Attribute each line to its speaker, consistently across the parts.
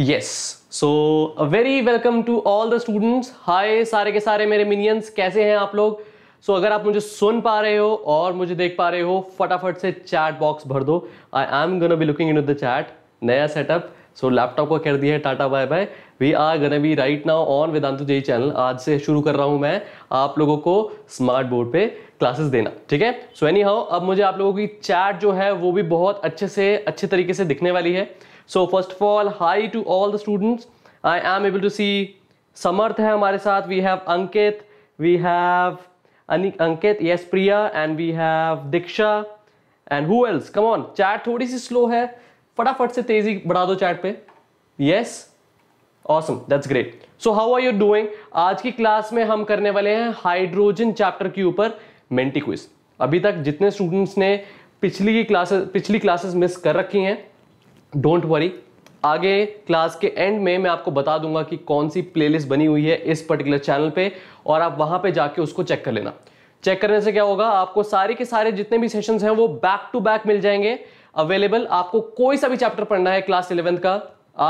Speaker 1: Yes so very welcome to all the students hi सारे के सारे मेरे मिनियंस कैसे हैं आप लोग सो so, अगर आप मुझे सुन पा रहे हो और मुझे देख पा रहे हो फटाफट से चैट बॉक्स भर दो I am gonna be looking in the chat नया सेटअप सो लैपटॉप का कर दिया है tata bye bye we are gonna be right now on Vedantu JEE channel आज से शुरू कर रहा हूँ मैं आप लोगों को स्मार्ट बोर्ड पे क्लासेस देना ठीक है सो एनी हाउ अब मुझे आप लोगों की चैट जो है वो भी बहुत अच्छे से अच्छे तरीके से दिखने वाली है so first of all hi to all the students I am able to see Samarth है हमारे साथ we have Ankit we have Ankit yes Priya and we have Diksha and who else come on chat थोड़ी सी स्लो है फटाफट से तेजी बढ़ा दो चैट पे yes awesome that's great so how are you doing आज की क्लास में हम करने वाले हैं हाइड्रोजन चैप्टर के ऊपर मेंटी क्विज अभी तक जितने स्टूडेंट्स ने पिछली क्लासेस पिछली क्लासेस मिस कर रखी हैं डोंट वरी आगे क्लास के एंड में मैं आपको बता दूंगा कि कौन सी प्लेलिस्ट बनी हुई है इस पर्टिकुलर चैनल पे और आप वहां पे जाके उसको चेक कर लेना चेक करने से क्या होगा आपको सारे के सारे जितने भी सेशंस हैं वो बैक टू बैक मिल जाएंगे अवेलेबल आपको कोई सा भी चैप्टर पढ़ना है क्लास इलेवेंथ का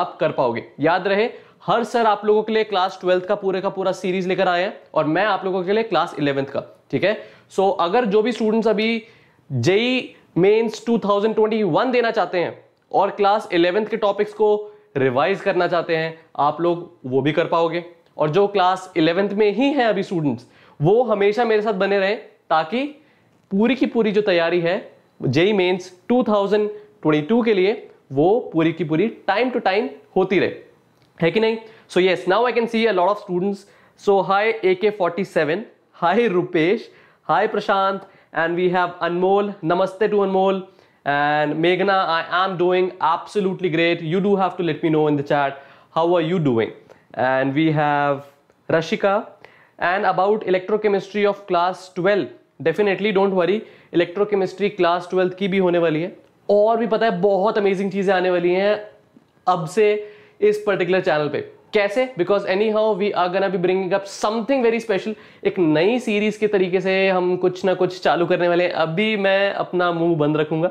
Speaker 1: आप कर पाओगे याद रहे हर सर आप लोगों के लिए क्लास ट्वेल्थ का पूरे का पूरा सीरीज लेकर आए हैं और मैं आप लोगों के लिए क्लास इलेवेंथ का ठीक है सो so, अगर जो भी स्टूडेंट्स अभी जेई मेन्स 2021 देना चाहते हैं और क्लास इलेवेंथ के टॉपिक्स को रिवाइज करना चाहते हैं आप लोग वो भी कर पाओगे और जो क्लास इलेवेंथ में ही हैं अभी स्टूडेंट्स वो हमेशा मेरे साथ बने रहें ताकि पूरी की पूरी जो तैयारी है जेई मेन्स 2022 के लिए वो पूरी की पूरी टाइम टू टाइम होती रहे है कि नहीं so yes now I can see a lot of students so hi A K forty seven hi Rupesh hi Prashant and we have Anmol नमस्ते to Anmol And Meghna, I am doing absolutely great. You do have to let me know in the chat how are you doing. And we have Rashika. And about electrochemistry of class 12. definitely don't worry electrochemistry class twelfth ki bhi hone wali hai aur bhi pata hai bahut amazing cheeze aane wali hain ab se is particular channel pe कैसे because anyhow we are gonna be bringing up something very special एक नई series के तरीके से हम कुछ ना कुछ चालू करने वाले हैं अभी मैं अपना मुंह बंद रखूंगा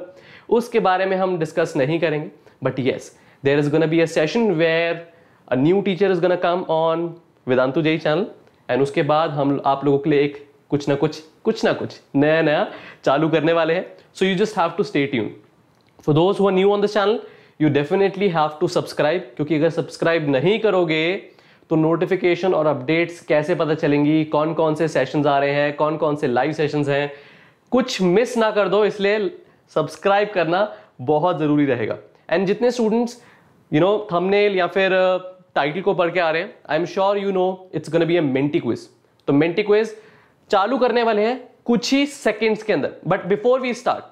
Speaker 1: उसके बारे में हम डिस्कस नहीं करेंगे but yes there is gonna be a session where a new teacher is gonna come on Vedantu JEE channel and उसके बाद हम आप लोगों के लिए एक कुछ ना कुछ कुछ ना कुछ नया नया चालू करने वाले हैं so you just have to stay tune for those who new on the channel you definitely have to subscribe क्योंकि अगर सब्सक्राइब नहीं करोगे तो नोटिफिकेशन और अपडेट्स कैसे पता चलेंगी कौन कौन से सेशंस आ रहे हैं कौन कौन से लाइव सेशंस हैं कुछ मिस ना कर दो इसलिए सब्सक्राइब करना बहुत ज़रूरी रहेगा एंड जितने स्टूडेंट्स यू नो थंबनेल या फिर टाइटल uh, को पढ़ के आ रहे हैं I am sure you know it's gonna be a menti quiz तो मेंटी क्विज चालू करने वाले हैं कुछ ही सेकेंड्स के अंदर but before we start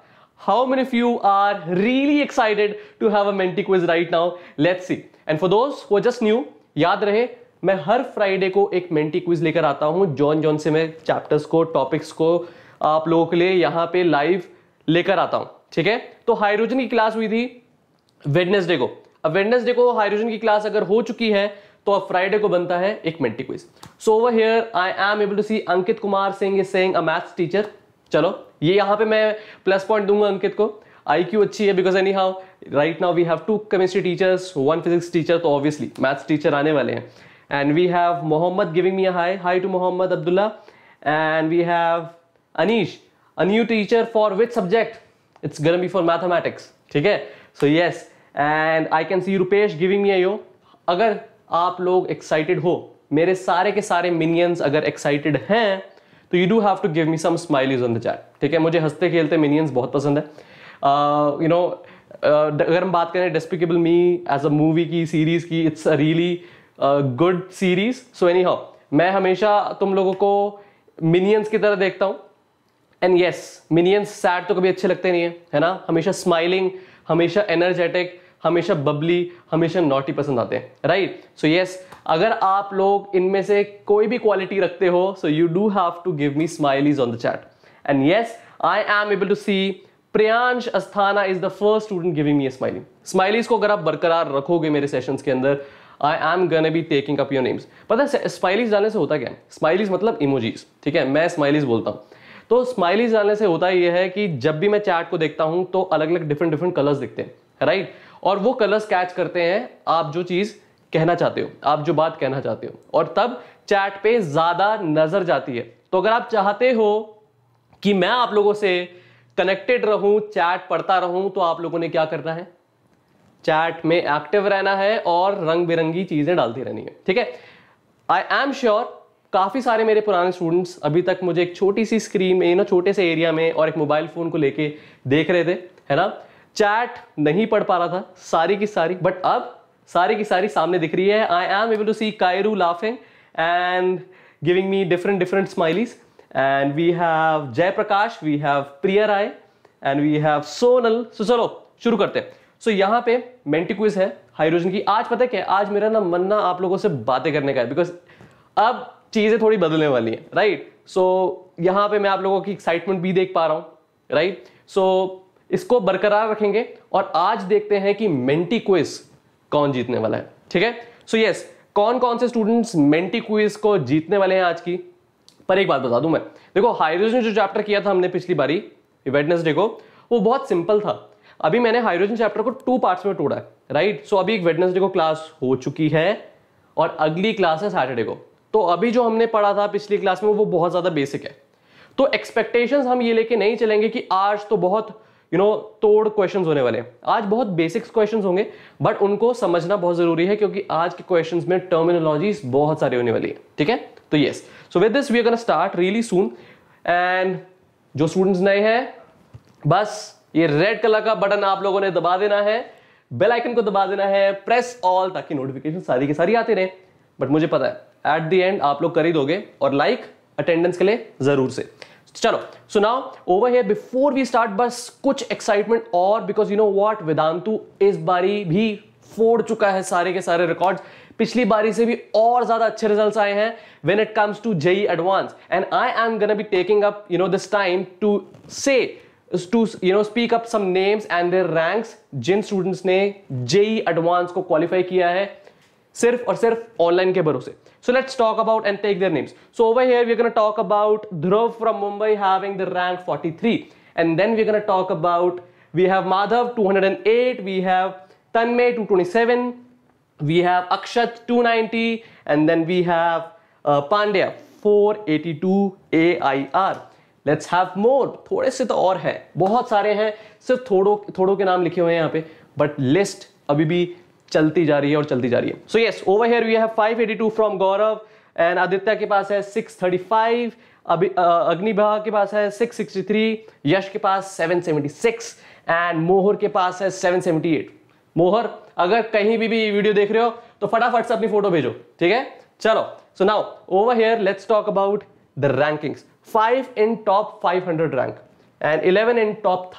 Speaker 1: how many of you are really excited to have a menti quiz right now let's see and for those who are याद रहे मैं हर फ्राइडे को एक मेंटी क्विज लेकर आता हूँ जॉन जॉन से मैं चैप्टर्स को टॉपिक्स को आप लोगों के लिए यहाँ पे लाइव लेकर आता हूं ठीक है तो हाइड्रोजन की क्लास हुई थी वेडनेसडे को अब वेडनेसडे को हाइड्रोजन की क्लास अगर हो चुकी है तो अब फ्राइडे को बनता है एक menti quiz so over here I am able to see Ankit Kumar Singh is saying a maths teacher चलो ये यहां पे मैं प्लस पॉइंट दूंगा अंकित को आई क्यू अच्छी है because anyhow right now we have two chemistry teachers one physics teacher तो ऑब्वियसली मैथ्स टीचर आने वाले हैं and we have Mohammad giving me hi hi to Mohammad Abdullah and we have Anish a new teacher for which subject? It's gonna be for mathematics. ठीक है so yes and I can see Rupesh giving me yo अगर आप लोग excited हो मेरे सारे के सारे मिनियंस अगर एक्साइटेड हैं तो you do have to give me some smileys on the chat ठीक है मुझे हंसते खेलते मिनियंस बहुत पसंद है you uh, know you know, uh, अगर हम बात करें Despicable Me as a movie की सीरीज की it's a really good series so anyhow मैं हमेशा तुम लोगों को मिनियंस की तरह देखता हूँ एंड यस मिनियंस सैड तो कभी अच्छे लगते नहीं है है ना हमेशा स्माइलिंग हमेशा एनर्जेटिक हमेशा बबली हमेशा नॉटी पसंद आते हैं राइट सो यस अगर आप लोग इनमें से कोई भी क्वालिटी रखते हो so you do have to give me smileys on the chat and yes I am able to see Priyansh Asthana is the first student giving me smiley smileys को अगर आप बरकरार रखोगे मेरे सेशंस के अंदर I am gonna be taking up your names पता है स्माइलीज डालने से होता क्या है स्माइलीज मतलब इमोजीज ठीक है मैं स्माइलीज बोलता हूँ तो स्माइलीज डालने से होता यह है कि जब भी मैं चैट को देखता हूं तो अलग अलग डिफरेंट डिफरेंट कलर्स दिखते हैं राइट और वो कलर्स कैच करते हैं आप जो चीज़ कहना चाहते हो आप जो बात कहना चाहते हो और तब चैट पे ज़्यादा नज़र जाती है तो अगर आप चाहते हो कि मैं आप लोगों से कनेक्टेड रहूं चैट पढ़ता रहूं तो आप लोगों ने क्या करना है चैट में एक्टिव रहना है और रंग बिरंगी चीज़ें डालती रहनी है ठीक है आई एम श्योर काफ़ी सारे मेरे पुराने स्टूडेंट्स अभी तक मुझे एक छोटी सी स्क्रीन में ना छोटे से एरिया में और एक मोबाइल फ़ोन को लेके देख रहे थे है ना चैट नहीं पढ़ पा रहा था सारी की सारी बट अब सारी की सारी सामने दिख रही है I am able to see Kairu laughing and giving me different different smileys and we have Jayprakash we have Priya Rai and we have Sonal so चलो शुरू करते हैं सो so, यहाँ पे मेंटी क्विज है हाइड्रोजन की आज पता है क्या आज मेरा ना मन ना आप लोगों से बातें करने का है बिकॉज अब चीज़ें थोड़ी बदलने वाली हैं राइट सो यहां पे मैं आप लोगों की एक्साइटमेंट भी देख पा रहा हूं राइट सो इसको बरकरार रखेंगे और आज देखते हैं कि मेंटी क्विज कौन जीतने वाला है ठीक है सो यस कौन कौन से स्टूडेंट्स मेंटी क्विज को जीतने वाले हैं आज की पर एक बात बता दूं मैं देखो हाइड्रोजन जो चैप्टर किया था हमने पिछली बारी वेडनेसडे को वो बहुत सिंपल था अभी मैंने हाइड्रोजन चैप्टर को टू पार्ट्स में तोड़ा है राइट सो so, अभी एक वेडनेसडे को क्लास हो चुकी है और अगली क्लास है सैटरडे को तो अभी जो हमने पढ़ा था पिछली क्लास में वो बहुत ज़्यादा बेसिक है तो एक्सपेक्टेशन हम ये लेके नहीं चलेंगे कि आज तो बहुत यू नो तोड़ क्वेश्चन होने वाले आज बहुत बेसिक्स क्वेश्चन होंगे बट उनको समझना बहुत जरूरी है क्योंकि आज के क्वेश्चन में टर्मिनोलॉजीज बहुत सारी होने वाली है ठीक है तो yes so with this we are start really soon and जो स्टूडेंट्स नए हैं बस ये रेड कलर का बटन आप लोगों ने दबा देना है बेल आइकन को दबा देना है प्रेस ऑल ताकि नोटिफिकेशन सारी के सारी आते रहे बट मुझे पता है एट दी एंड आप लोग खरीदोगे और लाइक like, अटेंडेंस के लिए जरूर से चलो so now over here before we start बस कुछ एक्साइटमेंट और because you know what Vedantu इस बारी भी फोड़ चुका है सारे के सारे रिकॉर्ड्स पिछली बारी से भी और ज्यादा अच्छे रिजल्ट्स आए हैं when it comes to JEE advance and I am gonna be taking up you know this time to say to you know speak up some names and their ranks जिन स्टूडेंट्स ने JEE advance e को qualify किया है सिर्फ और सिर्फ online के भरोसे so let's talk about and take their names so over here we are gonna talk about Dhruv from Mumbai having the rank 43 and then we are gonna talk about we have Madhav 208 we have Tanmay 227 we have Akshat 290 and then we have Pandya 482 AIR let's have more थोड़े से तो और है बहुत सारे हैं सिर्फ थोड़ों थोड़ों के नाम लिखे हुए हैं यहाँ पे बट लिस्ट अभी भी चलती जा रही है और चलती जा रही है so yes over here we have from Gaurav and Aditya के पास है फाइव अभी अग्निभा के पास है थ्री यश के पास सिक्स एंड मोहर के पास है एट मोहर अगर कहीं भी भी वीडियो देख रहे हो तो फटाफट से अपनी फोटो भेजो ठीक है चलो so now over here let's talk about the rankings five in top hundred rank and eleven in top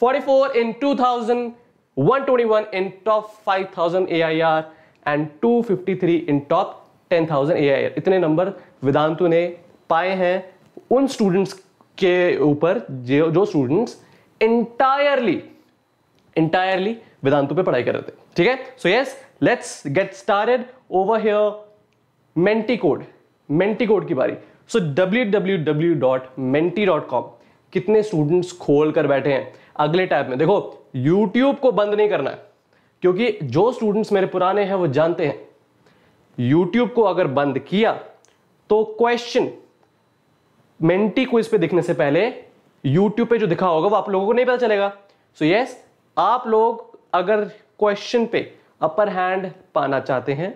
Speaker 1: four in two thousand 121 in top 5000 AIR and 253 in top 10,000 AIR इतने नंबर वेदांतु ने पाए हैं उन स्टूडेंट्स के ऊपर जो जो स्टूडेंट्स इंटायरली इंटायरली वेदांतु पे पढ़ाई कर रहे थे ठीक है so yes let's get started over here menti code menti code की बारी so W W W dot menti dot com कितने स्टूडेंट्स खोल कर बैठे हैं अगले टैब में देखो यूट्यूब को बंद नहीं करना है क्योंकि जो स्टूडेंट्स मेरे पुराने हैं वो जानते हैं YouTube को अगर बंद किया तो क्वेश्चन मेंटी क्विज पे दिखने से पहले यूट्यूब पे जो दिखा होगा वो आप लोगों को नहीं पता चलेगा सो so यस yes, आप लोग अगर क्वेश्चन पे अपर हैंड पाना चाहते हैं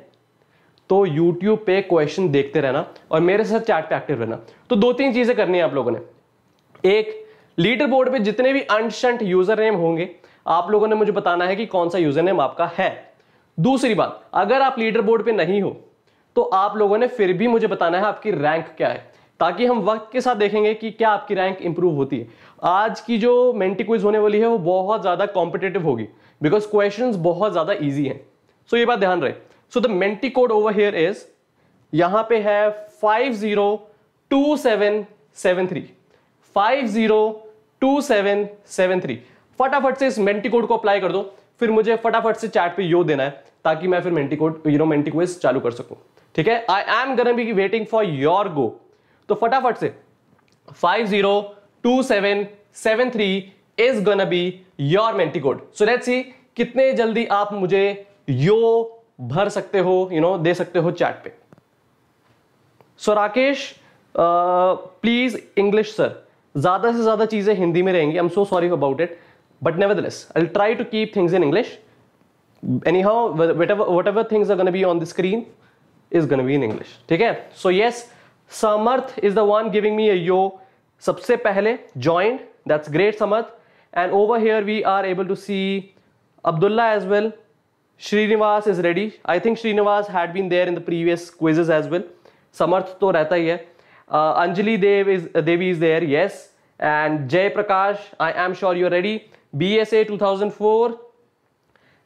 Speaker 1: तो यूट्यूब पे क्वेश्चन देखते रहना और मेरे साथ चैट पे एक्टिव रहना तो दो तीन चीजें करनी है आप लोगों ने एक लीडर बोर्ड पे जितने भी अनशंट यूजर नेम होंगे आप लोगों ने मुझे बताना है कि कौन सा यूजर नेम आपका है दूसरी बात अगर आप लीडर बोर्ड पे नहीं हो तो आप लोगों ने फिर भी मुझे बताना है आपकी रैंक क्या है ताकि हम वक्त के साथ देखेंगे कि क्या आपकी रैंक इंप्रूव होती है आज की जो मेंटी क्विज होने वाली है वो बहुत ज़्यादा कॉम्पिटेटिव होगी बिकॉज क्वेश्चन बहुत ज़्यादा ईजी है सो so ये बात ध्यान रहे so the mentee code over here is यहां पे है five zero two seven seven three five zero two seven seven three फटाफट से इस मेंटी कोड को अप्लाई कर दो फिर मुझे फटाफट से चैट पे यो देना है ताकि मैं फिर menti code you know menti quiz चालू कर सकूं ठीक है I am gonna be waiting for your go तो फटाफट से five zero two seven seven three is gonna be your menti code so let's see कितने जल्दी आप मुझे यो भर सकते हो यू you नो know, दे सकते हो चैट पे so Rakesh please English sir ज़्यादा से ज़्यादा चीज़ें हिंदी में रहेंगी आई am so sorry about it but never this I try to keep things in English anyhow whatever things are gonna be on the screen is gonna be in English ठीक है so yes Samarth is the one giving me यो सबसे पहले join that's great Samarth and over here we are able to see Abdullah as well Srinivas is ready I think Srinivas had been there in the previous quizzes as well Samarth तो रहता ही है Uh, Anjali Dev is, uh, Devi is there, yes. And Jay Prakash, I am sure you are ready. BSA 2004.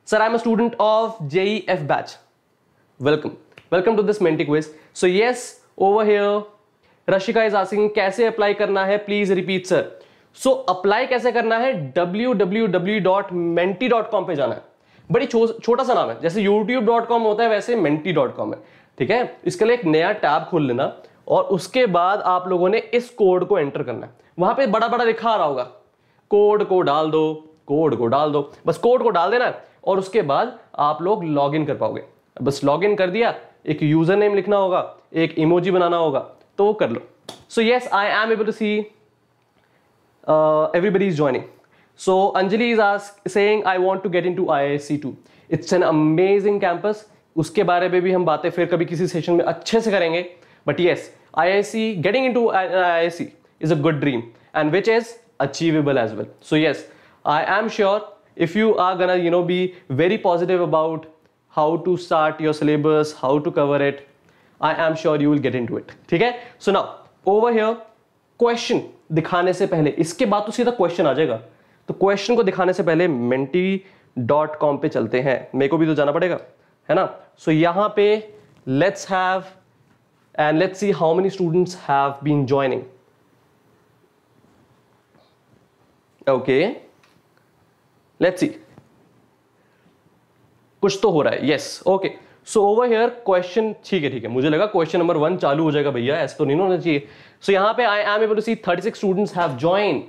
Speaker 1: Sir, i am a student of JEF batch. Welcome. Welcome to this Menti quiz. So yes, over here, Rashika is asking, kaise apply karna hai Please repeat, sir. So so, apply कैसे करना है www.menti.com पे जाना है बड़ी छो, छोटा सा नाम है जैसे youtube.com होता है वैसे menti.com है ठीक है इसके लिए एक नया टैब खोल लेना और उसके बाद आप लोगों ने इस कोड को एंटर करना है वहां पे बड़ा बड़ा लिखा आ रहा होगा कोड को डाल दो कोड को डाल दो बस कोड को डाल देना और उसके बाद आप लोग लॉग कर पाओगे बस लॉग कर दिया एक यूजर नेम लिखना होगा एक इमोजी बनाना होगा तो वो कर लो so yes I am able to see everybody is joining so Anjali is So I want to get into I I C too it's an amazing campus उसके बारे में भी हम बातें फिर कभी किसी सेशन में अच्छे से करेंगे But yes, IIC, getting into IIC is a good dream and which is achievable as well. So yes, I am sure if you are gonna, you know, be very positive about how to start your syllabus, how to cover it, I am sure you will get into it. ठीक है? So now over here question दिखाने से पहले इसके बाद तो सीधा question आ जाएगा तो क्वेश्चन को दिखाने से पहले मेंटी डॉट कॉम पे चलते हैं मेरे को भी तो जाना पड़ेगा है ना सो so, यहाँ पे let's have and let's see how many students have been joining. Okay, let's see. कुछ तो हो रहा है yes okay so over here question ठीक है ठीक है मुझे लगा क्वेश्चन नंबर वन चालू हो जाएगा भैया ऐसा तो नहीं होना चाहिए सो यहां पे I am able to see 36 students have join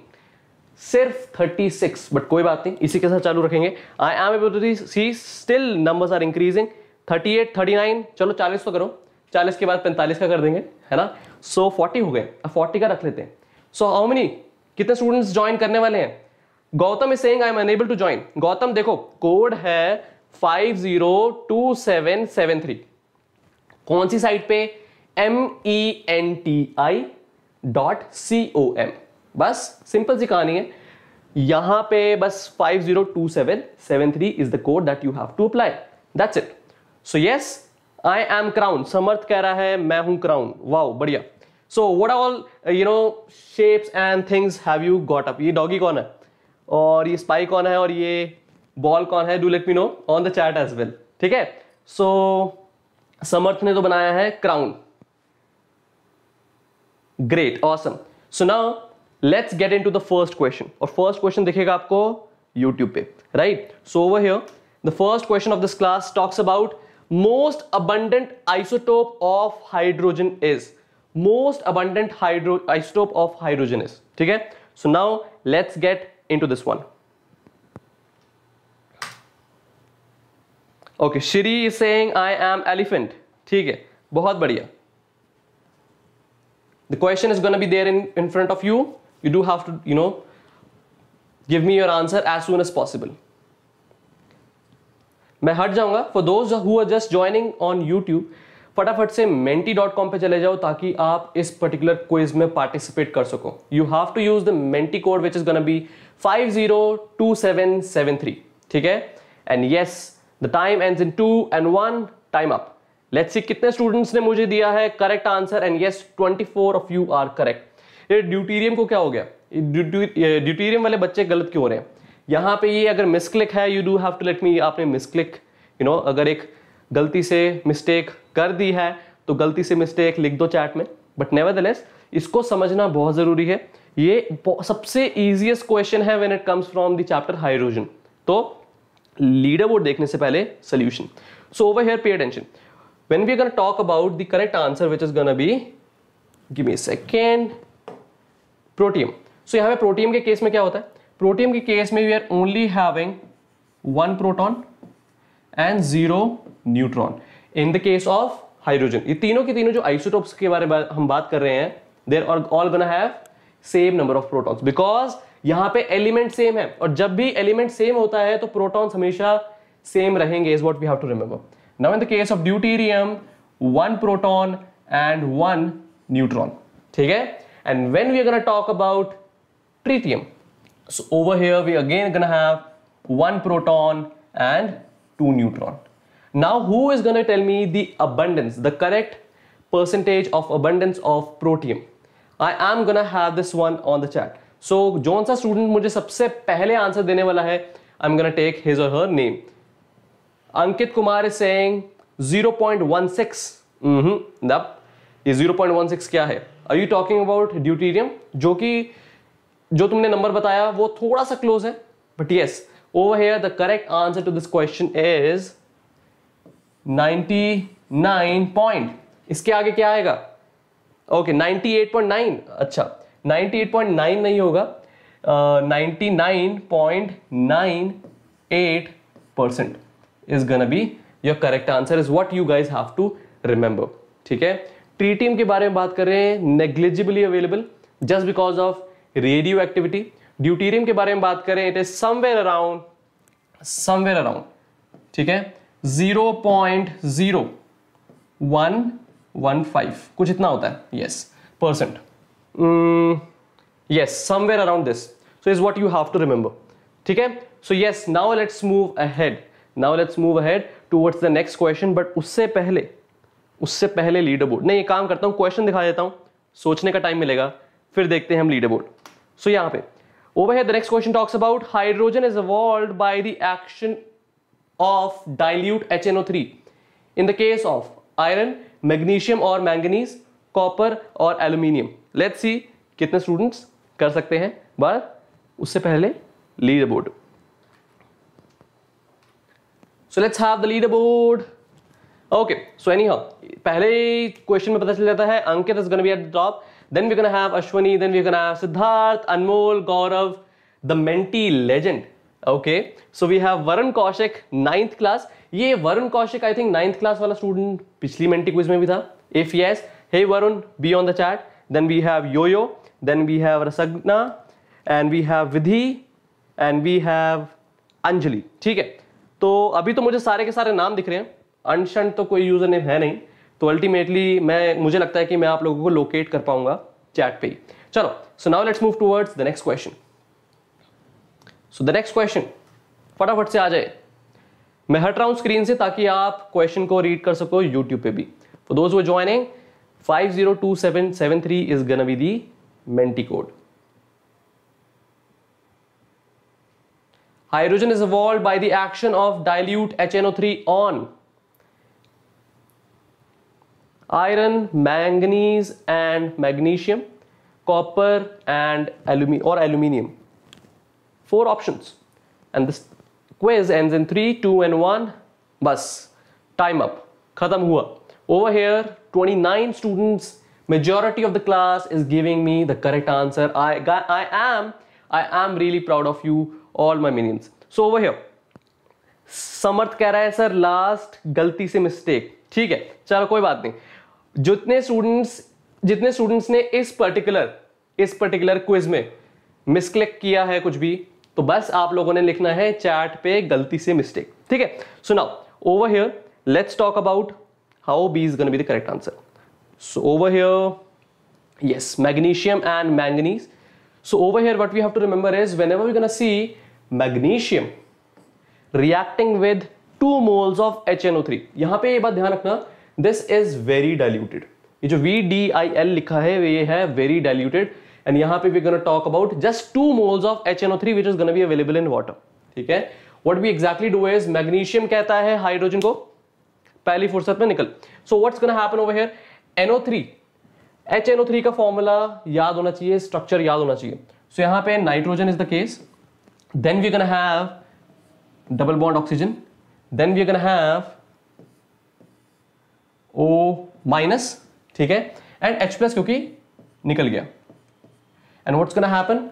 Speaker 1: सिर्फ 36 बट कोई बात नहीं इसी के साथ चालू रखेंगे I am able to see still numbers are increasing 38 39 चलो 40 तो करो चालीस के बाद पैंतालीस का कर देंगे है ना सो so, फोर्टी हो गए अब फोर्टी का रख लेते हैं सो हाउ मेनी कितने स्टूडेंट्स ज्वाइन करने वाले हैं Gautam is saying I am unable to join Gautam देखो कोड है फाइव कौन सी साइट पे M E N T I dot C O M बस सिंपल सी कहानी है यहां पे बस five zero two seven seven three is the code that you have to apply that's it so yes I am crown Samarth कह रहा है मैं हूं क्राउन वाओ बढ़िया so what all you know shapes and things have you got up ये doggy कौन है और ये स्पाई कौन है और ये बॉल कौन है do let me know on the chat as well ठीक है सो समर्थ ने तो बनाया है crown great awesome so now let's get into the first question और फर्स्ट क्वेश्चन दिखेगा आपको यूट्यूब पे right so over here the first question of this class talks about most abundant isotope of hydrogen is most abundant hydro isotope of hydrogen is Okay. so now let's get into this one okay Shiri is saying I am elephant Okay, है बहुत the question is gonna be there in in front of you you do have to you know give me your answer as soon as possible मैं हट जाऊंगा for those who are just joining on YouTube फटाफट से mentee dot com पर चले जाओ ताकि आप इस पर्टिकुलर क्विज में पार्टिसिपेट कर सको you have to use the mentee code which is gonna be five zero two seven seven three ठीक है and yes the time end in two and one time up let's see कितने students ने मुझे दिया है correct answer and yes twenty four of you are correct ये deuterium को क्या हो गया ड्यूटीरियम वाले बच्चे गलत क्यों हो रहे हैं यहाँ पे ये अगर मिसक्लिक है you do have to let me आपने मिसक्लिक यू नो अगर एक गलती से मिस्टेक कर दी है तो गलती से मिस्टेक लिख दो चैट में बट नेवर इसको समझना बहुत ज़रूरी है ये सबसे ईजिएस्ट क्वेश्चन है when it comes from the chapter hydrogen तो लीडर बोर्ड देखने से पहले solution so over here pay attention when we going talk about the correct answer which is gonna be to be give me यहाँ पे प्रोटीम के case में क्या होता है प्रोटियम के केस में we are only having one proton and zero neutron in the case of hydrogen ये तीनों के तीनों जो आइसोटोप्स के बारे में हम बात कर रहे हैं there are all gonna have same number of protons because यहां पे एलिमेंट सेम है और जब भी एलिमेंट सेम होता है तो प्रोटॉन्स हमेशा सेम रहेंगे is what we have to remember now in the case of deuterium one proton and one neutron ठीक है and when we are gonna talk about tritium So over here we again gonna have one proton and two neutron. Now who is gonna tell me the abundance, the correct percentage of abundance of protium? I am gonna have this one on the chat. So जो सा student मुझे सबसे पहले answer देने वाला है I am gonna take his और her name Ankit Kumar is saying 0.16 hmm ये 0.16 क्या है Are you talking about deuterium? जो कि जो तुमने नंबर बताया वो थोड़ा सा क्लोज है but yes over here the correct answer to this question is 99 point इसके आगे क्या आएगा ओके okay, 98.9 अच्छा 98.9 नहीं होगा ninety nine point nine eight percent is gonna be your correct answer is what you guys have to remember ठीक है tritium के बारे में बात करें negligibly available just because of radioactivity deuterium के बारे में बात करें it is somewhere around somewhere around ठीक है zero point zero one one five कुछ इतना होता है yes percent yes somewhere around this so is what you have to remember ठीक है so yes now let's move ahead now let's move ahead towards the next question but उससे पहले उससे पहले लीडर बोर्ड नहीं ये काम करता हूँ क्वेश्चन दिखा देता हूँ सोचने का टाइम मिलेगा फिर देखते हैं हम लीडर बोर्ड सो यहां पर over here next question talks about hydrogen is evolve by the action of O three in the case of iron magnesium और मैंगनीज कॉपर और एल्यूमिनियम लेट्स सी कितने स्टूडेंट्स कर सकते हैं बार उससे पहले lead board so let's have the lead board okay so anyhow पहले क्वेश्चन में पता चल जाता है Ankit is gonna be at the top Then we're going to have Ashwani. Then we're going to have Siddharth, Anmol, Gaurav, the mentee legend. Okay. So we have Varun Kaushik, ninth class. ये Varun Kaushik I think ninth class वाला student पिछली Menti quiz में भी था if yes hey Varun be on the chat then we have yoyo then we have रसगना and we have Vidhi and we have Anjali ठीक है तो अभी तो मुझे सारे के सारे नाम दिख रहे हैं अनशन तो कोई यूजर नेम है नहीं तो अल्टीमेटली मैं मुझे लगता है कि मैं आप लोगों को लोकेट कर पाऊंगा चैट पे ही चलो so now let's move towards the next question so the next question फटाफट से आ जाए मैं हट रहा हूं स्क्रीन से ताकि आप क्वेश्चन को रीड कर सको यूट्यूब पे भी फॉर दोज वो joining three is gonna be the Menti code hydrogen is action of dilute H N O three on iron, manganese and magnesium, copper and alumi or aluminium. Four options. And this quiz ends in 3, 2 and 1. Bus. Time up. Khatam hua. Over here, 29 students, majority of the class is giving me the correct answer. I, I am, I am really proud of you, all my minions. So over here, Samarth कह रहा है Last, galti गलती से mistake ठीक है चलो कोई बात जितने स्टूडेंट्स जितने स्टूडेंट्स ने इस पर्टिकुलर इस पर्टिकुलर क्विज में मिसक्लिक किया है कुछ भी तो बस आप लोगों ने लिखना है चैट पे गलती से मिस्टेक ठीक है so now over here let's talk about how B is gonna be the correct answer so over here yes magnesium and manganese so over here what we have to remember is whenever gonna see magnesium reacting with two moles of H N O three यहां पर यह बात ध्यान रखना this is very diluted ये जो we D I L लिखा है ये है वेरी डायल्यूटेड एंड यहां पे we gonna talk about just two moles of H N O three which is gonna be available in water ठीक है what we exactly do is magnesium कहता है हाइड्रोजन को पहली फुर्सत में निकल so what's gonna happen over here N O three H N O three का फॉर्मूला याद होना चाहिए स्ट्रक्चर याद होना चाहिए सो so, यहाँ पे nitrogen is the case then we can have double bond oxygen then we can have O minus ठीक है एंड एच प्लस क्योंकि निकल गया एंड व्हाट्स गोना हैपन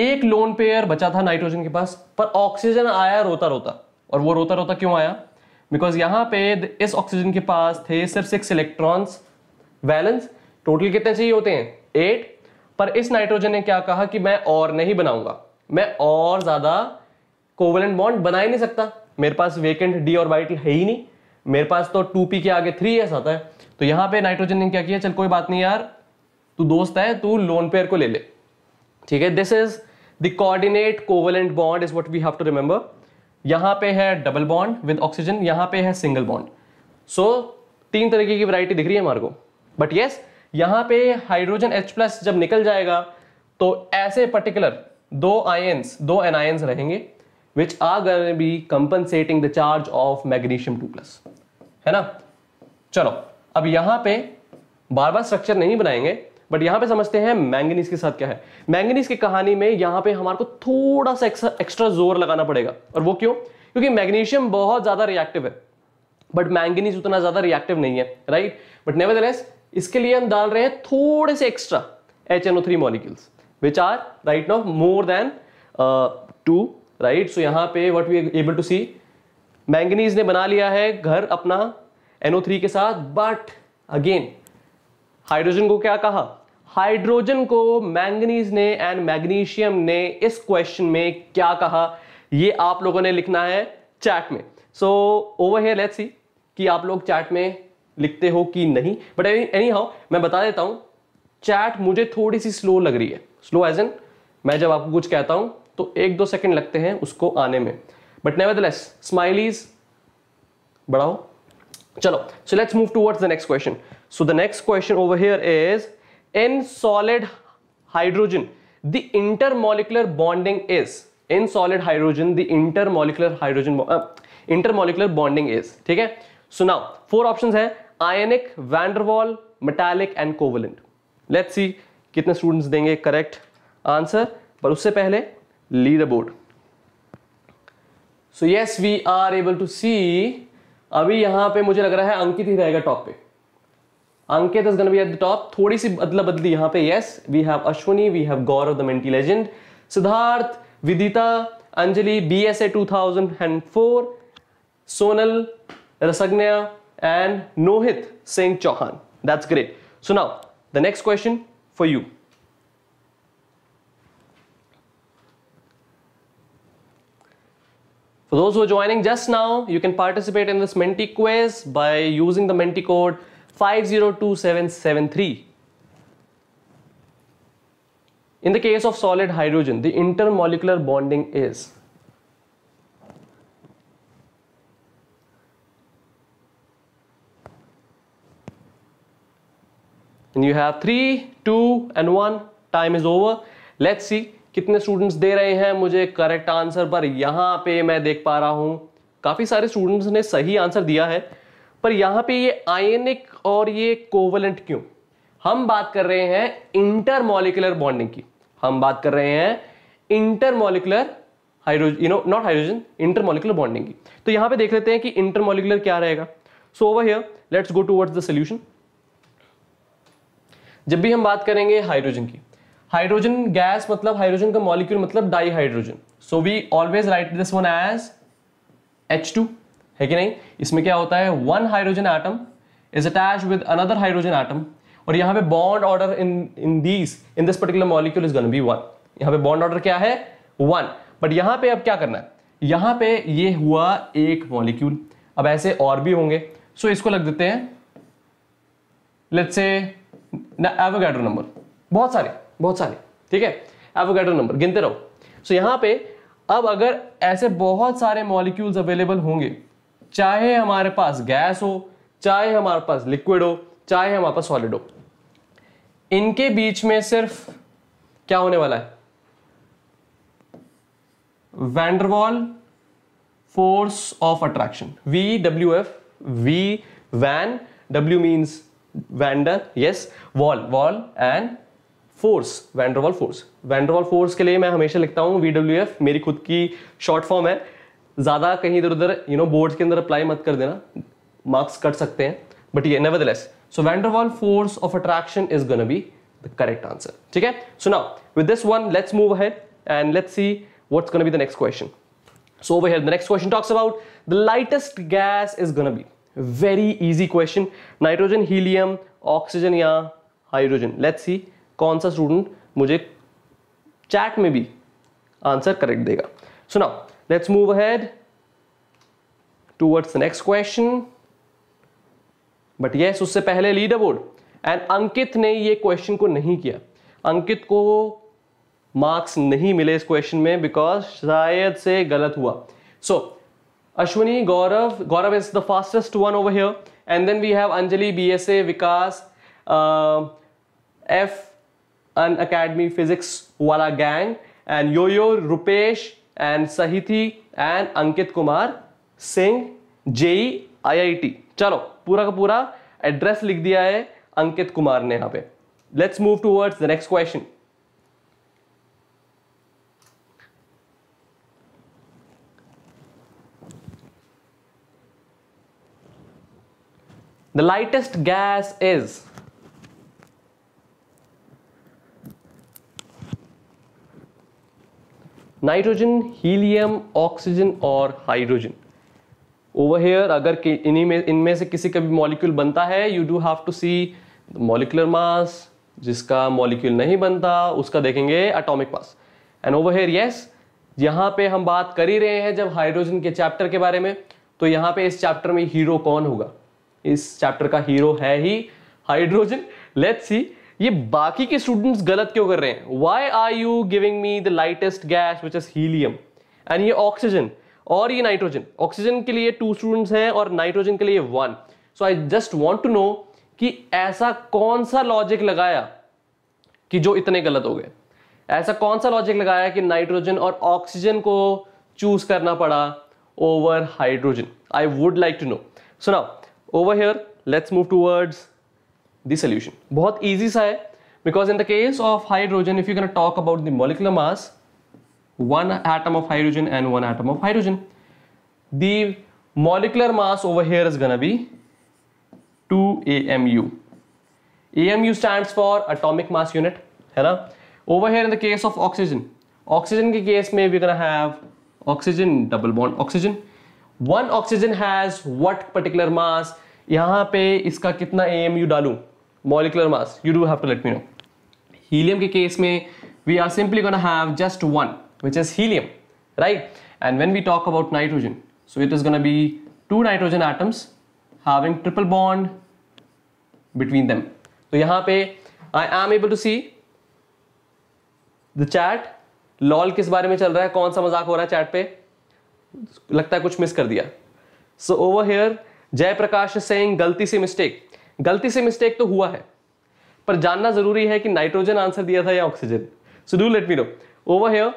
Speaker 1: एक लोन पेयर बचा था नाइट्रोजन के पास पर ऑक्सीजन आया रोता रोता और वो रोता रोता क्यों आया बिकॉज यहां पे इस ऑक्सीजन के पास थे सिर्फ सिक्स इलेक्ट्रॉन्स वैलेंस टोटल कितने चाहिए होते हैं एट पर इस नाइट्रोजन ने क्या कहा कि मैं और नहीं बनाऊंगा मैं और ज़्यादा कोवलेंट बॉन्ड बना ही नहीं सकता मेरे पास वेकेंट डी और वाइटल है ही नहीं मेरे पास तो टू पी के आगे थ्री एस आता है तो यहाँ पे नाइट्रोजन ने क्या किया चल कोई बात नहीं यार तू दोस्त है तू लोन पेयर को ले ले ठीक है this is the coordinate covalent bond is what we have to remember यहां पे है डबल बॉन्ड विद ऑक्सीजन यहां पे है सिंगल बॉन्ड सो तीन तरीके की वैरायटी दिख रही है हमारे को बट यस यहां यहाँ पे हाइड्रोजन एच प्लस जब निकल जाएगा तो ऐसे पर्टिकुलर दो आयन्स दो एनायंस रहेंगे which are going to be compensating the charge of magnesium 2 plus है ना चलो अब यहां पे बार बार स्ट्रक्चर नहीं बनाएंगे बट यहां पे समझते हैं मैंगनीज के साथ क्या है मैंगनीज की कहानी में यहां पे हमारे को थोड़ा सा एक्स्ट्रा जोर लगाना पड़ेगा और वो क्यों क्योंकि मैग्नीशियम बहुत ज्यादा रिएक्टिव है बट मैंगनीज उतना ज्यादा रिएक्टिव नहीं है राइट बट नेवरदलेस इसके लिए हम डाल रहे हैं थोड़े से extra H N O three molecules which are right now more than two right so यहाँ पे what we able to see manganese ने बना लिया है घर अपना थ्री के साथ बट अगेन हाइड्रोजन को क्या कहा हाइड्रोजन को मैंगनीज ने एंड मैग्नीशियम ने इस क्वेश्चन में क्या कहा ये आप लोगों ने लिखना है चैट में so over here let's see कि आप लोग चैट में लिखते हो कि नहीं बट एनी हाउ मैं बता देता हूँ चैट मुझे थोड़ी सी स्लो लग रही है स्लो एज एन मैं जब आपको कुछ कहता हूँ तो एक दो सेकेंड लगते हैं उसको आने में बट नेवर दस स्माइलीज बढ़ाओ चलो so let's move towards the next question so the next question over here is in solid hydrogen the intermolecular bonding is in solid hydrogen the intermolecular hydrogen intermolecular bonding is ठीक है सुनाओ four option है ionic Van der Waals metallic and covalent let's see कितने students देंगे correct answer पर उससे पहले leaderboard so yes we are able to see अभी यहां पे मुझे लग रहा है अंकित ही रहेगा टॉप पे Ankit is gonna be at the top थोड़ी सी बदला बदली यहां पे yes we have Ashwani we have Gaurav the Menti legend Siddharth Vidita Anjali B S A two thousand and four Sonal रसग्नया and Nohit Singh Chauhan that's great so now the next question for you For those who are joining just now, you can participate in this Menti quiz by using the Menti code 502773. In the case of solid hydrogen, the intermolecular bonding is and you have 3, 2 and 1, time is over. Let's see कितने students दे रहे हैं मुझे correct answer पर यहाँ पे मैं देख पा रहा हूँ काफ़ी सारे स्टूडेंट्स ने सही आंसर दिया है पर यहाँ पे ये आयनिक और ये कोवलेंट क्यों हम बात कर रहे हैं इंटरमोलिकुलर बॉन्डिंग की हम बात कर रहे हैं intermolecular hydrogen you know not hydrogen intermolecular bonding की तो यहाँ पे देख लेते हैं कि इंटरमोलिकुलर क्या रहेगा so over here let's go towards the solution जब भी हम बात करेंगे हाइड्रोजन की हाइड्रोजन गैस मतलब हाइड्रोजन का मॉलिक्यूल मतलब di hydrogen so we always write this one as H two है कि नहीं इसमें क्या होता है one hydrogen atom is attach with another hydrogen atom और यहां पे bond order in in these in this particular molecule is gonna be one यहां पे बॉन्ड ऑर्डर क्या है वन बट यहां पे अब क्या करना है यहां पे ये हुआ एक मॉलिक्यूल अब ऐसे और भी होंगे सो so इसको लग देते हैं लेट्स से एवोगैड्रो नंबर बहुत सारे बहुत सारे ठीक है एवोगेड्रो नंबर गिनते रहो सो so, यहाँ पे अब अगर ऐसे बहुत सारे मॉलिक्यूल्स अवेलेबल होंगे चाहे हमारे पास गैस हो चाहे हमारे पास लिक्विड हो चाहे हमारे पास सॉलिड हो इनके बीच में सिर्फ क्या होने वाला है van der Waals force of attraction V W F V van W means van der yes Waals Waals and force van der Waals force van der Waals force के लिए मैं हमेशा लिखता हूँ वी डब्ल्यू एफ मेरी खुद की शॉर्ट फॉर्म है ज़्यादा कहीं इधर उधर यू नो बोर्ड्स के अंदर अप्लाई मत कर देना मार्क्स कट सकते हैं बट ये nevertheless so van der Waals force of attraction is gonna be the correct answer ठीक है so now with this one let's move ahead and let's see what's gonna be the next question so way the next question talks about the lightest gas is gonna be very easy question nitrogen helium oxygen या hydrogen let's see कौन सा student मुझे chat में भी answer correct देगा so now let's move ahead towards next question but yes उससे पहले leader board and अंकित ने ये क्वेश्चन को नहीं किया अंकित को मार्क्स नहीं मिले इस क्वेश्चन में बिकॉज शायद से गलत हुआ so Ashwani Gaurav Gaurav is the fastest one over here and then we have Anjali B S A Vikas F Unacademy physics वाला gang and yo yo Rupesh and Sahithi and Ankit Kumar Singh JEE IIT चलो पूरा का पूरा एड्रेस लिख दिया है अंकित कुमार ने यहां पे let's move towards the next question The lightest gas is nitrogen helium oxygen और हाइड्रोजन ओवर हेयर अगर इन्हीं में इनमें से किसी का भी मॉलिक्यूल बनता है you do have to see molecular mass जिसका मॉलिक्यूल नहीं बनता उसका देखेंगे atomic mass and over here yes यहाँ पे हम बात कर ही रहे हैं जब हाइड्रोजन के चैप्टर के बारे में तो यहाँ पे इस चैप्टर में हीरो कौन होगा इस चैप्टर का हीरो है ही हाइड्रोजन लेट्स सी ये बाकी के स्टूडेंट्स गलत क्यों कर रहे हैं why are you giving me the lightest gas which is helium and ये ऑक्सीजन और ये नाइट्रोजन ऑक्सीजन के लिए टू स्टूडेंट्स हैं और नाइट्रोजन के लिए one so I just want to know कि ऐसा कौन सा लॉजिक लगाया कि जो इतने गलत हो गए ऐसा कौन सा लॉजिक लगाया कि नाइट्रोजन और ऑक्सीजन को चूज करना पड़ा over hydrogen I would like to know so now over here let's move towards the solution. बहुत easy सा है because in the case of hydrogen if you're going to talk about the molecular mass one atom of hydrogen and one atom of hydrogen the molecular mass over here is going to be 2 AMU AMU stands for atomic mass unit है ना over here in the case of oxygen oxygen के case में we're going to have oxygen double bond oxygen one oxygen has what particular mass यहाँ पे इसका कितना AMU डालूं molecular mass you do have to let me know helium के case में we are simply gonna have just one which is helium right and when we talk about nitrogen so it is gonna be two nitrogen atoms having triple bond between them तो यहां पे I am able to see the chat lol किस बारे में चल रहा है कौन सा मजाक हो रहा है चैट पे लगता है कुछ मिस कर दिया so over here Jayprakash Singh गलती से मिस्टेक गलती से मिस्टेक तो हुआ है पर जानना जरूरी है कि नाइट्रोजन आंसर दिया था या oxygen so do let me know over here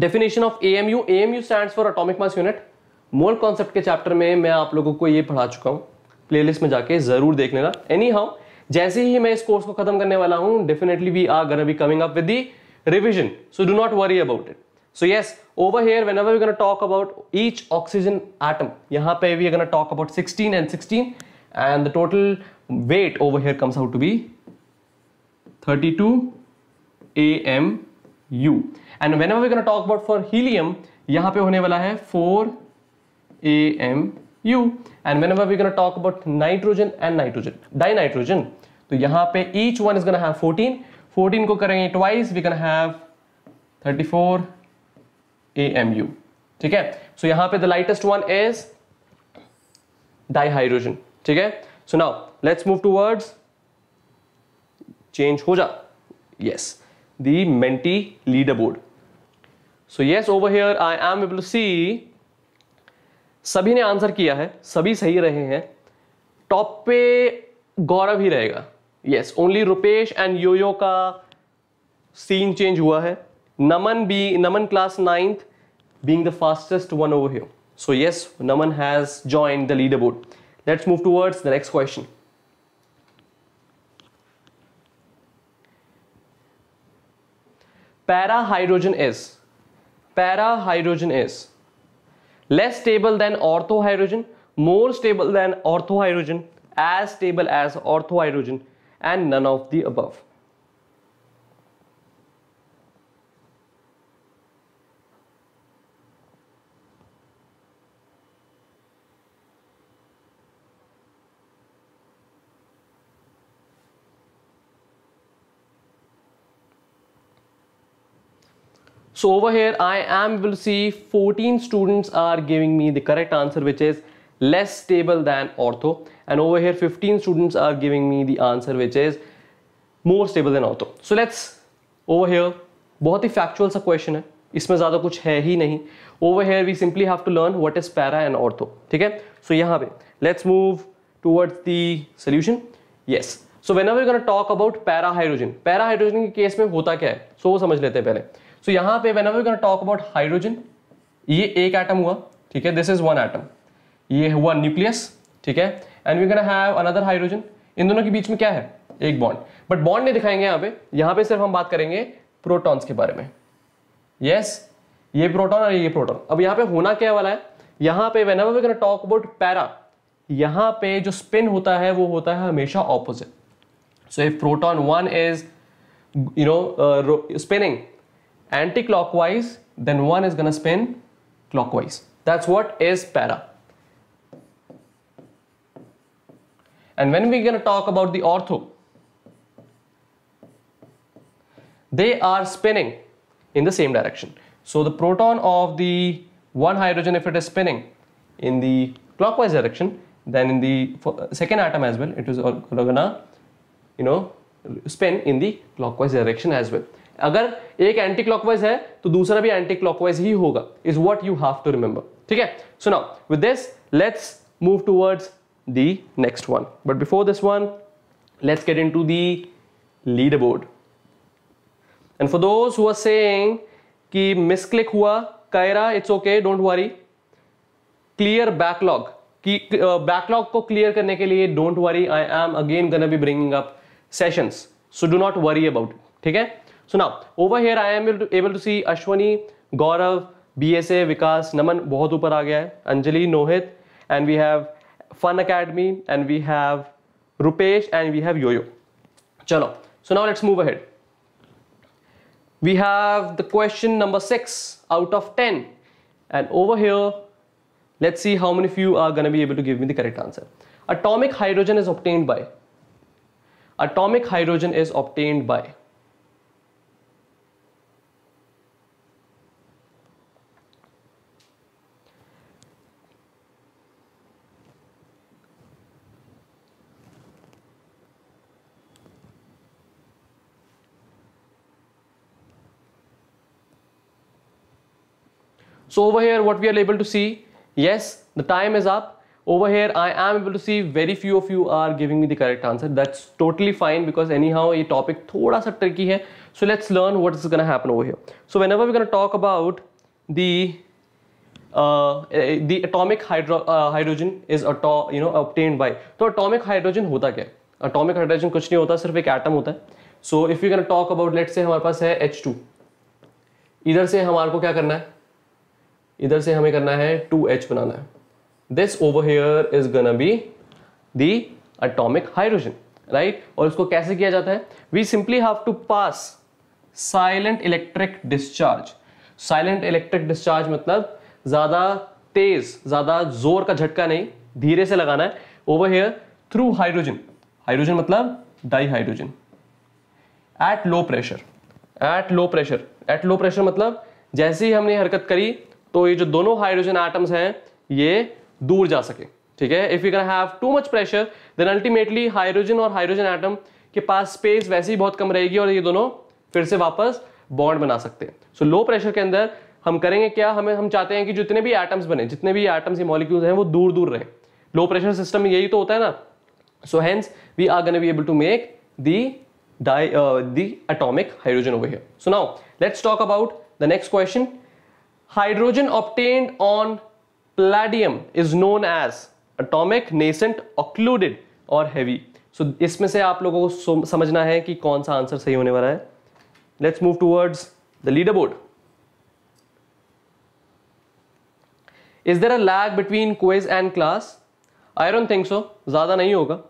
Speaker 1: definition of A M U A M U stand for atomic mass unit mole concept के चैप्टर में मैं आप लोगों को ये पढ़ा चुका हूँ प्लेलिस्ट में जाके जरूर देख लेना एनी हाउ जैसे ही मैं इस कोर्स को खत्म करने वाला हूँ definitely we are gonna be coming up with the revision so do not worry about it so yes over here whenever we gonna talk about each oxygen atom यहाँ पे we gonna talk about sixteen and sixteen and the total weight over here comes out to be 32 AMU and whenever we're going to talk about for helium yahan pe hone wala hai 4 AMU and whenever we're going to talk about nitrogen and nitrogen dinitrogen to yahan pe each one is going to have 14 14 को करेंगे twice we're going to have 34 AMU ठीक है so so, यहाँ पे the lightest one is dihydrogen ठीक है so now let's move towards change हो जा देंटी the menti leaderboard so yes over here i am able to सी सभी ने आंसर किया है सभी सही रहे हैं टॉप पे गौरव ही रहेगा yes only Rupesh and yoyo का सीन चेंज हुआ है Naman B Naman class ninth being the fastest one over here so yes Naman has join the leader board Let's move towards the next question. Para hydrogen is para hydrogen is less stable than ortho hydrogen, more stable than ortho hydrogen, as stable as ortho hydrogen, and none of the above. So over here I am will see 14 students are giving me the correct answer which is less stable than ortho and over here 15 students are giving me the answer which is more stable than ortho. So let's over here बहुत ही factual सा question है इसमें ज़्यादा कुछ है ही नहीं Over here, we simply have to learn what is para and ortho. ठीक है So यहाँ पे let's move towards the solution. Yes. So whenever we're we gonna talk about para hydrogen para hydrogen के केस में होता क्या है so, वो समझ लेते हैं पहले सो so, यहां पे whenever can talk about hydrogen ये एक एटम हुआ ठीक है दिस इज वन एटम ये हुआ न्यूक्लियस ठीक है and we can have another hydrogen इन दोनों के बीच में क्या है एक बॉन्ड बट बॉन्ड नहीं दिखाएंगे यहां पे यहां पे सिर्फ हम बात करेंगे प्रोटॉन्स के बारे में यस yes, ये प्रोटॉन और ये प्रोटॉन अब यहां पे होना क्या वाला है यहां पे when we can talk about para यहां पे जो स्पिन होता है वो होता है हमेशा opposite so if proton one is you know spinning anti-clockwise, then one is going to spin clockwise. That's what is para. And when we're going to talk about the ortho, they are spinning in the same direction. So the proton of the one hydrogen, if it is spinning in the clockwise direction, then in the uh, second atom as well, it is gonna, you know, spin in the clockwise direction as well. अगर एक anti clockwise है तो दूसरा भी anti anticlockwise ही होगा is what you have to remember ठीक है so now with this let's move towards the next one but before this one let's get into leaderboard. And for those who are saying कि misclick हुआ, Kaira it's okay don't worry clear backlog कि backlog को clear करने के लिए don't worry I am again gonna be bringing up sessions so do not worry about ठीक है So now over here I am able to, see Ashwani, Gaurav, BSA, Vikas, Naman बहुत ऊपर आ गया है Anjali, Nohit and we have Fun Academy and we have Rupesh and we have Yoyo. Chalo. So now let's move ahead. We have the question number 6 out of 10 and over here let's see how many of you are going to be able to give me the correct answer. Atomic hydrogen is obtained by. Atomic hydrogen is obtained by. So over here, what we are able to see, yes, the time is up. Over here, I am able to see very few of you are giving me the correct answer. That's totally fine because anyhow, ये topic थोड़ा सा tricky है. So let's learn what is going to happen over here. So whenever we're going to talk about the uh, the atomic hydro, uh, hydrogen is ato, you know obtained by. तो atomic hydrogen होता क्या? Atomic hydrogen कुछ नहीं होता, सिर्फ एक atom होता है. So if we're going to talk about, let's say हमारे पास है H2. इधर से हमारे को क्या करना है? इधर से हमें करना है टू एच बनाना है this over here is gonna be the atomic hydrogen right और इसको कैसे किया जाता है we simply have to pass silent electric discharge silent electric discharge मतलब ज़्यादा तेज ज़्यादा जोर का झटका नहीं धीरे से लगाना है over here through hydrogen hydrogen मतलब di hydrogen at low pressure at low pressure at low pressure मतलब जैसे ही हमने हरकत करी तो ये जो दोनों हाइड्रोजन एटम्स हैं ये दूर जा सके ठीक है if you can have too much pressure then ultimately hydrogen और हाइड्रोजन एटम के पास स्पेस वैसे ही बहुत कम रहेगी और ये दोनों फिर से वापस बॉन्ड बना सकते हैं सो लो प्रेशर के अंदर हम करेंगे क्या हमें हम चाहते हैं कि जितने भी एटम्स बने जितने भी एटम्स ये मॉलिक्यूल्स हैं वो दूर दूर रहे लो प्रेशर सिस्टम यही तो होता है ना so hence we are gonna be able to make the di the atomic hydrogen hydrogen over so now let's talk about the next question hydrogen obtained on palladium is known as atomic nascent occluded और heavy so इसमें से आप लोगों को समझना है कि कौन सा आंसर सही होने वाला है let's move towards the leader board is there a lag between quiz and class I don't think so ज्यादा नहीं होगा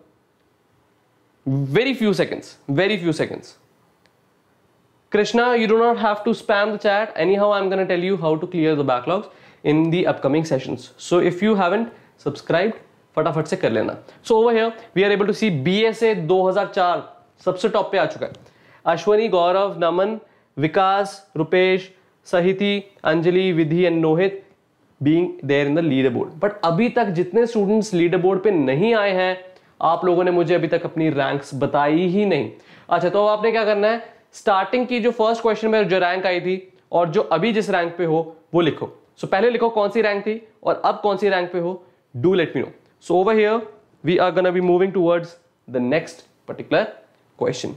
Speaker 1: very few seconds very few seconds Krishna, you do not have to spam the chat. Anyhow, I'm going to tell you how to clear the backlogs in the upcoming sessions. So if you haven't subscribed, फटाफट से कर लेना so over here we are able to see B S A दो हजार चार सबसे top पे आ चुका है Ashwani Gaurav Naman Vikas Rupesh Sahithi Anjali Vidhi and Nohit being there in the leader board but अभी तक जितने स्टूडेंट्स लीडर बोर्ड पे नहीं आए हैं आप लोगों ने मुझे अभी तक अपनी रैंक्स बताई ही नहीं अच्छा तो अब आपने क्या करना है स्टार्टिंग की जो फर्स्ट क्वेश्चन में जो रैंक आई थी और जो अभी जिस रैंक पे हो वो लिखो सो so, पहले लिखो कौन सी रैंक थी और अब कौन सी रैंक पे हो do let me know so over here we are gonna be moving towards the next particular question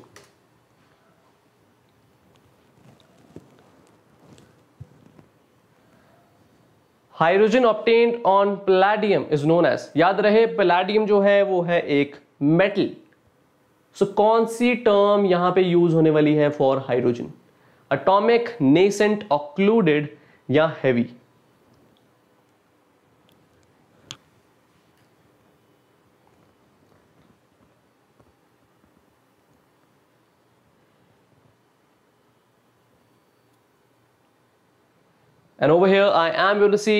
Speaker 1: hydrogen obtained on palladium is known as याद रहे प्लाडियम जो है वो है एक मेटल सो so, कौन सी टर्म यहां पे यूज होने वाली है for hydrogen atomic nascent occluded या heavy and over here I am going to see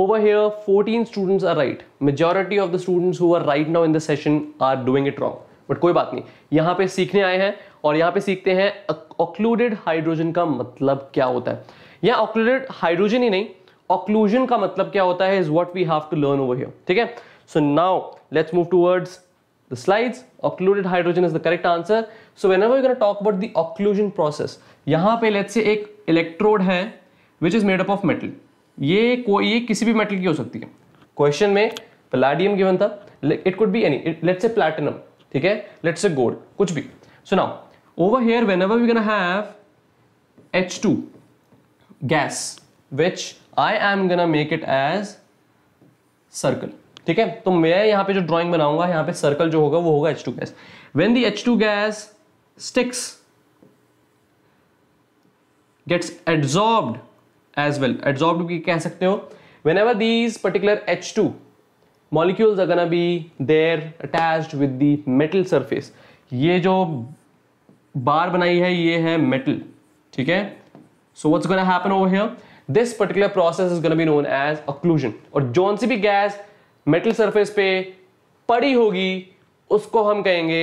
Speaker 1: over here 14 students are right majority of the students who are right now in the session are doing it wrong but कोई बात नहीं यहाँ पे सीखने आए हैं और यहाँ पे सीखते हैं ऑक्लूडेड हाइड्रोजन का मतलब क्या होता है यहाँ ऑक्लूडेड हाइड्रोजन ही नहीं ऑक्लूजन का मतलब क्या होता है is what we have to learn over here ठीक है so now let's move towards the slides occluded hydrogen is the correct answer so whenever you're going to talk about the occlusion process यहाँ पे let's say एक electrode है which is made up of metal ये कोई ये किसी भी metal की हो सकती है question में palladium given था it could be any let's say platinum ठीक है लेट से गोल्ड कुछ भी सुनाओ over here whenever we can have H two gas which I am gonna make it as circle ठीक है तो मैं यहां पे जो ड्राइंग बनाऊंगा यहां पे सर्कल जो होगा वो होगा H two gas when the H two gas sticks gets adsorb as well adsorb भी कह सकते हो whenever these particular H two molecules अगर be there attached with the metal surface ये जो बार बनाई है ये है मेटल ठीक है so what's gonna happen over here this particular process is gonna be known as occlusion और जोन सी भी गैस मेटल सरफेस पे पड़ी होगी उसको हम कहेंगे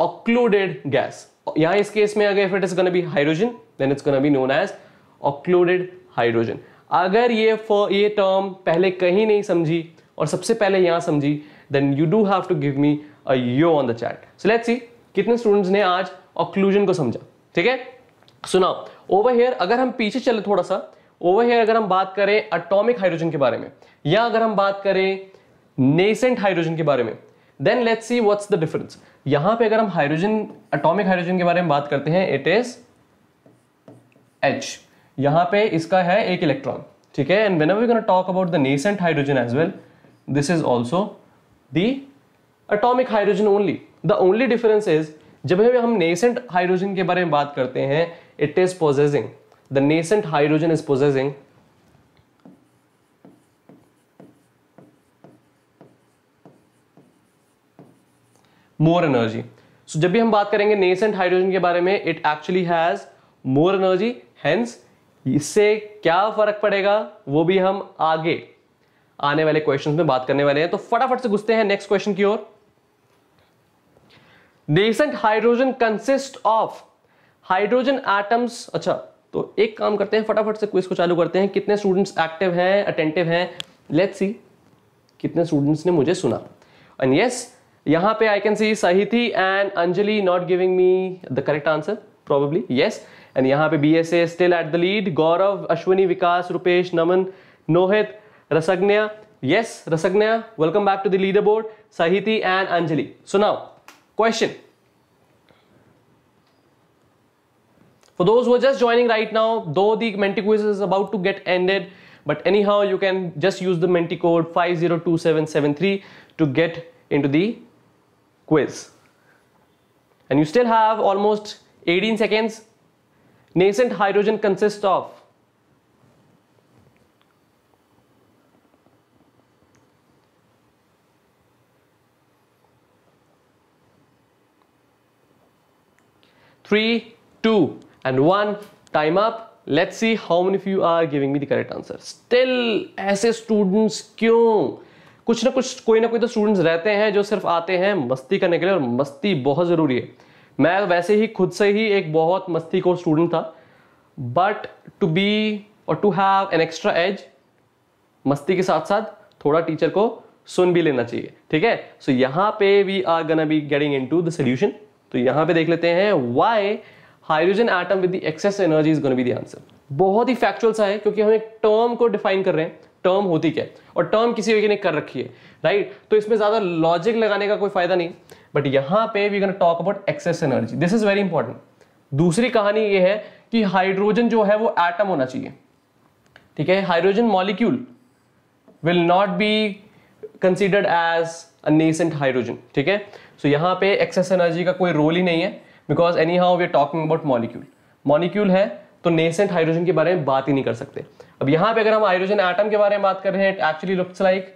Speaker 1: ऑक्लूडेड गैस यहां इस केस में अगर it is gonna be hydrogen then it's gonna be known as occluded hydrogen अगर ये ये टर्म पहले कहीं नहीं समझी और सबसे पहले यहां समझी then you do have to give me a yo on the chat so let's see कितने स्टूडेंट्स ने आज ऑक्लूजन को समझा ठीक है सुना ओवर हेयर अगर हम पीछे चले थोड़ा सा ओवर हेयर अगर हम बात करें अटोमिक हाइड्रोजन के बारे में या अगर हम बात करें नेसेंट हाइड्रोजन के बारे में then let's see what's the difference यहां पे अगर हम हाइड्रोजन अटोमिक हाइड्रोजन के बारे में बात करते हैं इट इज एच यहां पे इसका है एक इलेक्ट्रॉन ठीक है and when we gonna talk about the nascent hydrogen as well this is also the atomic hydrogen only. The only difference is जब हम nascent hydrogen के बारे में बात करते हैं it is possessing the nascent hydrogen is possessing more energy so जब भी हम बात करेंगे नेसेंट हाइड्रोजन के बारे में it actually has more energy hence इससे क्या फर्क पड़ेगा वो भी हम आगे आने वाले क्वेश्चन में बात करने वाले हैं तो फटाफट से घुसते हैं नेक्स्ट क्वेश्चन की ओर decent hydrogen consist of hydrogen atoms अच्छा तो एक काम करते हैं फटाफट से क्विज को चालू करते हैं कितने स्टूडेंट्स एक्टिव हैं अटेंटिव हैं लेट्स सी कितने स्टूडेंट्स ने मुझे सुना एंड यस yes, यहां पे I can see Sahithi and Anjali not giving me the correct answer probably yes and यहां पे BSA still at the lead Gaurav Ashwini Vikas Rupesh Naman Nohit Rasagnya. Yes, Rasagnya. Welcome back to the leaderboard. Sahiti and Anjali. So now, question. For those who are just joining right now, though the Menti quiz is about to get ended, but anyhow, you can just use the Menti code 502773 to get into the quiz. And you still have almost 18 seconds. Nascent hydrogen consists of three, two, and one. Time up. Let's see how many of you are giving me the correct answer. Still, ऐसे students क्यों? कुछ ना कुछ कोई ना कोई तो students रहते हैं जो सिर्फ आते हैं मस्ती करने के लिए और मस्ती बहुत ज़रूरी है मैं वैसे ही खुद से ही एक बहुत मस्ती को स्टूडेंट था बट टू बी और to have an extra edge मस्ती के साथ साथ थोड़ा टीचर को सुन भी लेना चाहिए ठीक है सो so, यहाँ पे we are gonna be getting into the solution तो यहां पे देख लेते हैं why hydrogen atom with excess energy is gonna be the answer बहुत ही फैक्चुअल सा है क्योंकि हम एक टर्म को डिफाइन कर रहे हैं टर्म होती क्या और टर्म किसी व्यक्ति ने कर रखी है राइट तो इसमें ज़्यादा लॉजिक लगाने का कोई फायदा नहीं बट यहां पे we gonna talk about excess energy this is very important दूसरी कहानी ये है कि हाइड्रोजन जो है वो एटम होना चाहिए ठीक है hydrogen molecule will not be considered as a nascent hydrogen ठीक है सो so, यहाँ पे एक्सेस एनर्जी का कोई रोल ही नहीं है because anyhow we are talking about molecule molecule है तो नेसेंट हाइड्रोजन के बारे में बात ही नहीं कर सकते अब यहाँ पे अगर हम हाइड्रोजन एटम के बारे में बात कर रहे हैं it actually looks like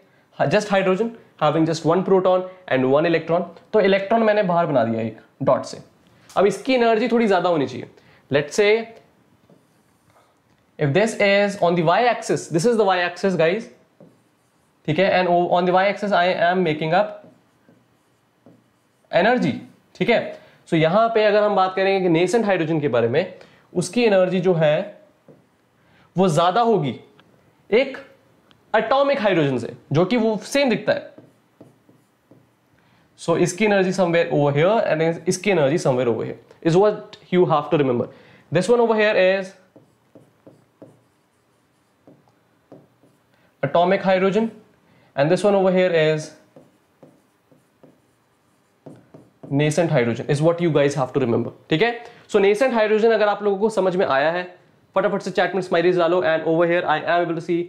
Speaker 1: just hydrogen having just one proton and one electron तो इलेक्ट्रॉन मैंने बाहर बना दिया एक डॉट से अब इसकी एनर्जी थोड़ी ज्यादा होनी चाहिए let say if this is on the y axis this is the y axis guys ठीक है and on the y axis I am making up energy ठीक है सो so, यहां पे अगर हम बात करेंगे कि नेसेंट हाइड्रोजन के बारे में उसकी एनर्जी जो है वो ज्यादा होगी एक अटोमिक हाइड्रोजन से जो कि वो सेम दिखता है सो so, इसकी energy somewhere over here and इसकी energy somewhere over here is what you have to remember this one over here इज अटोमिक हाइड्रोजन एंड दिस वन ओवर here is nascent hydrogen is what you guys have to remember ठीक है so nascent hydrogen अगर आप लोगों को समझ में आया है फटाफट से चैट में स्माइलीज डालो and over here I am able to see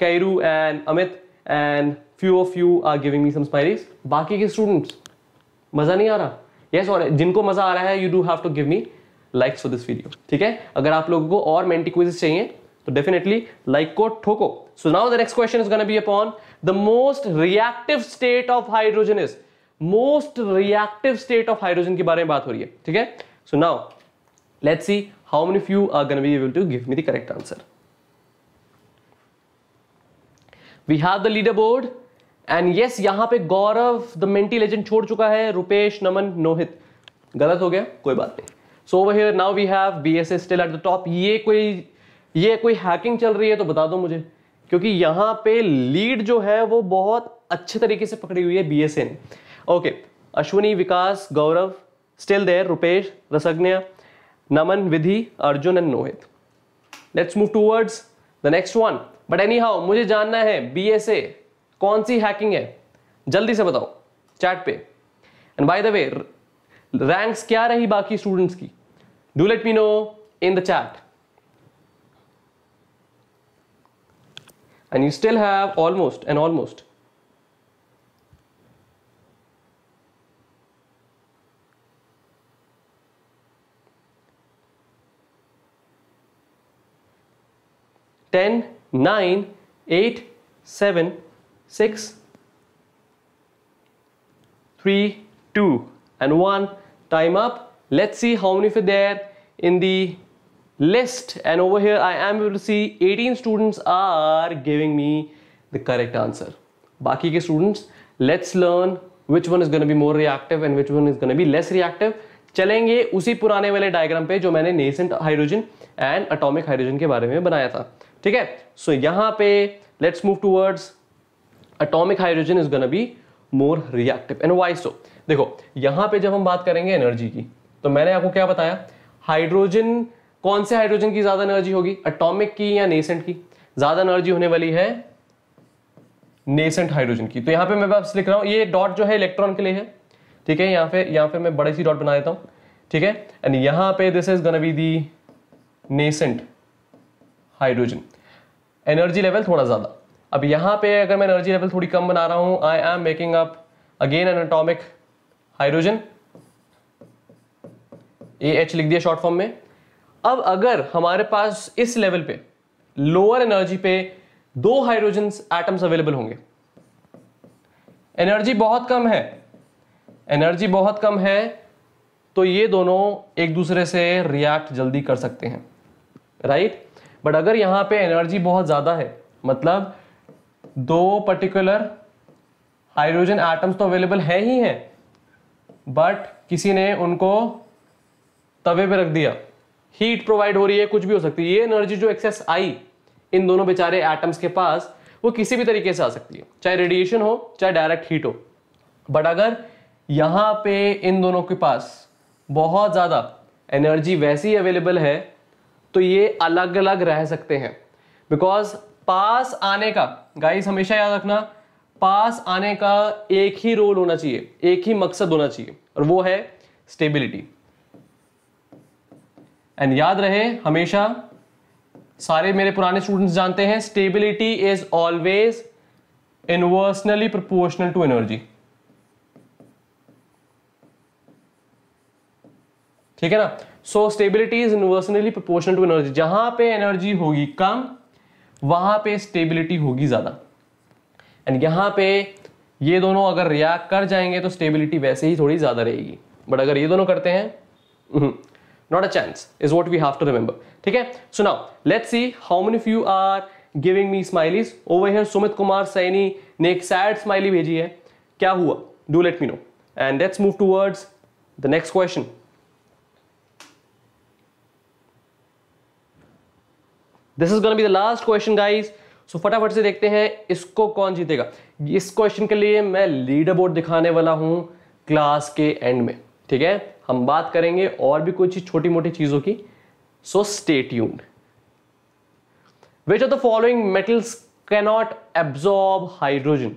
Speaker 1: Kairu and Amit and few of you are giving me some smileys बाकी के स्टूडेंट्स मज़ा नहीं आ रहा यस yes, और जिनको मज़ा आ रहा है you do have to give me likes for this video ठीक है अगर आप लोगों को और मेंटी क्विजेस चाहिए तो डेफिनेटली लाइक को ठोको so now the next question is gonna be upon the most reactive state of hydrogen is most reactive state of hydrogen के बारे में बात हो रही है ठीक है so now let's see how many few are gonna be able to give me the correct answer we have the leader board and yes यहां पे गौरव द मेंटी लेजेंड छोड़ चुका है रुपेश नमन नोहित गलत हो गया कोई बात नहीं so over here now we have B still at the top ये कोई ये कोई हैकिंग चल रही है तो बता दो मुझे क्योंकि यहां पे लीड जो है वो बहुत अच्छे तरीके से पकड़ी हुई है B S okay Ashwini Vikas Gaurav still there Rupesh Rasagnya Naman Vidhi Arjun and Nohit let's move towards the next one but anyhow मुझे जानना है बी एस ए कौन सी हैकिंग है जल्दी से बताओ चैट पे and by the way ranks क्या रही बाकी स्टूडेंट्स की do let me know in the chat and you still have almost and almost ten nine eight seven six three two and one time up let's see how many फिर there in the list and over here I am to see eighteen students are giving me the correct answer बाकी के students let's learn which one is gonna be more reactive and which one is gonna be less reactive चलेंगे उसी पुराने वाले diagram पे जो मैंने nascent hydrogen and atomic hydrogen के बारे में बनाया था ठीक है सो यहां पे let's move towards atomic hydrogen is gonna be more reactive and why so देखो यहां पे जब हम बात करेंगे एनर्जी की तो मैंने आपको क्या बताया हाइड्रोजन कौन से हाइड्रोजन की ज्यादा एनर्जी होगी अटोमिक की या नेसेंट की ज्यादा एनर्जी होने वाली है नेसेंट हाइड्रोजन की तो यहां पे मैं बस लिख रहा हूं ये डॉट जो है इलेक्ट्रॉन के लिए है ठीक है यहां पे यहां पे मैं बड़े सी डॉट बना देता हूं ठीक है एंड यहां पे this is gonna be the nascent hydrogen energy level थोड़ा ज़्यादा अब यहाँ पे अगर मैं एनर्जी लेवल थोड़ी कम बना रहा हूँ I am making up again an atomic hydrogen A H लिख दिया शॉर्ट फॉर्म में अब अगर हमारे पास इस लेवल पे लोअर एनर्जी पे दो हाइड्रोजन एटम्स अवेलेबल होंगे एनर्जी बहुत कम है एनर्जी बहुत कम है तो ये दोनों एक दूसरे से रिएक्ट जल्दी कर सकते हैं राइट right? बट अगर यहाँ पे एनर्जी बहुत ज़्यादा है मतलब दो पर्टिकुलर हाइड्रोजन एटम्स तो अवेलेबल है ही हैं बट किसी ने उनको तवे पे रख दिया हीट प्रोवाइड हो रही है कुछ भी हो सकती है ये एनर्जी जो एक्सेस आई इन दोनों बेचारे एटम्स के पास वो किसी भी तरीके से आ सकती है चाहे रेडिएशन हो चाहे डायरेक्ट हीट हो बट अगर यहाँ पे इन दोनों के पास बहुत ज़्यादा एनर्जी वैसी अवेलेबल है तो ये अलग अलग रह सकते हैं बिकॉज पास आने का गाइस हमेशा याद रखना पास आने का एक ही रोल होना चाहिए एक ही मकसद होना चाहिए और वो है स्टेबिलिटी एंड याद रहे हमेशा सारे मेरे पुराने स्टूडेंट्स जानते हैं stability is always inversely proportional to energy ठीक है ना so stability is inversely proportional to energy जहां पे एनर्जी होगी कम वहां पे स्टेबिलिटी होगी ज़्यादा एंड यहाँ पे ये दोनों अगर रिएक्ट कर जाएंगे तो स्टेबिलिटी वैसे ही थोड़ी ज़्यादा रहेगी बट अगर ये दोनों करते हैं not a chance is what we have to remember ठीक है so now let's see how many of you are giving me smileys over here Sumit Kumar Saini ने एक सैड स्माइली भेजी है क्या हुआ do let me know and let's move towards the next question this is gonna be the last question guys so फटाफट से देखते हैं इसको कौन जीतेगा इस क्वेश्चन के लिए मैं लीडर बोर्ड दिखाने वाला हूं क्लास के एंड में ठीक है हम बात करेंगे और भी कुछ छोटी मोटी चीजों की सो स्टेट यून which are the following metals cannot absorb hydrogen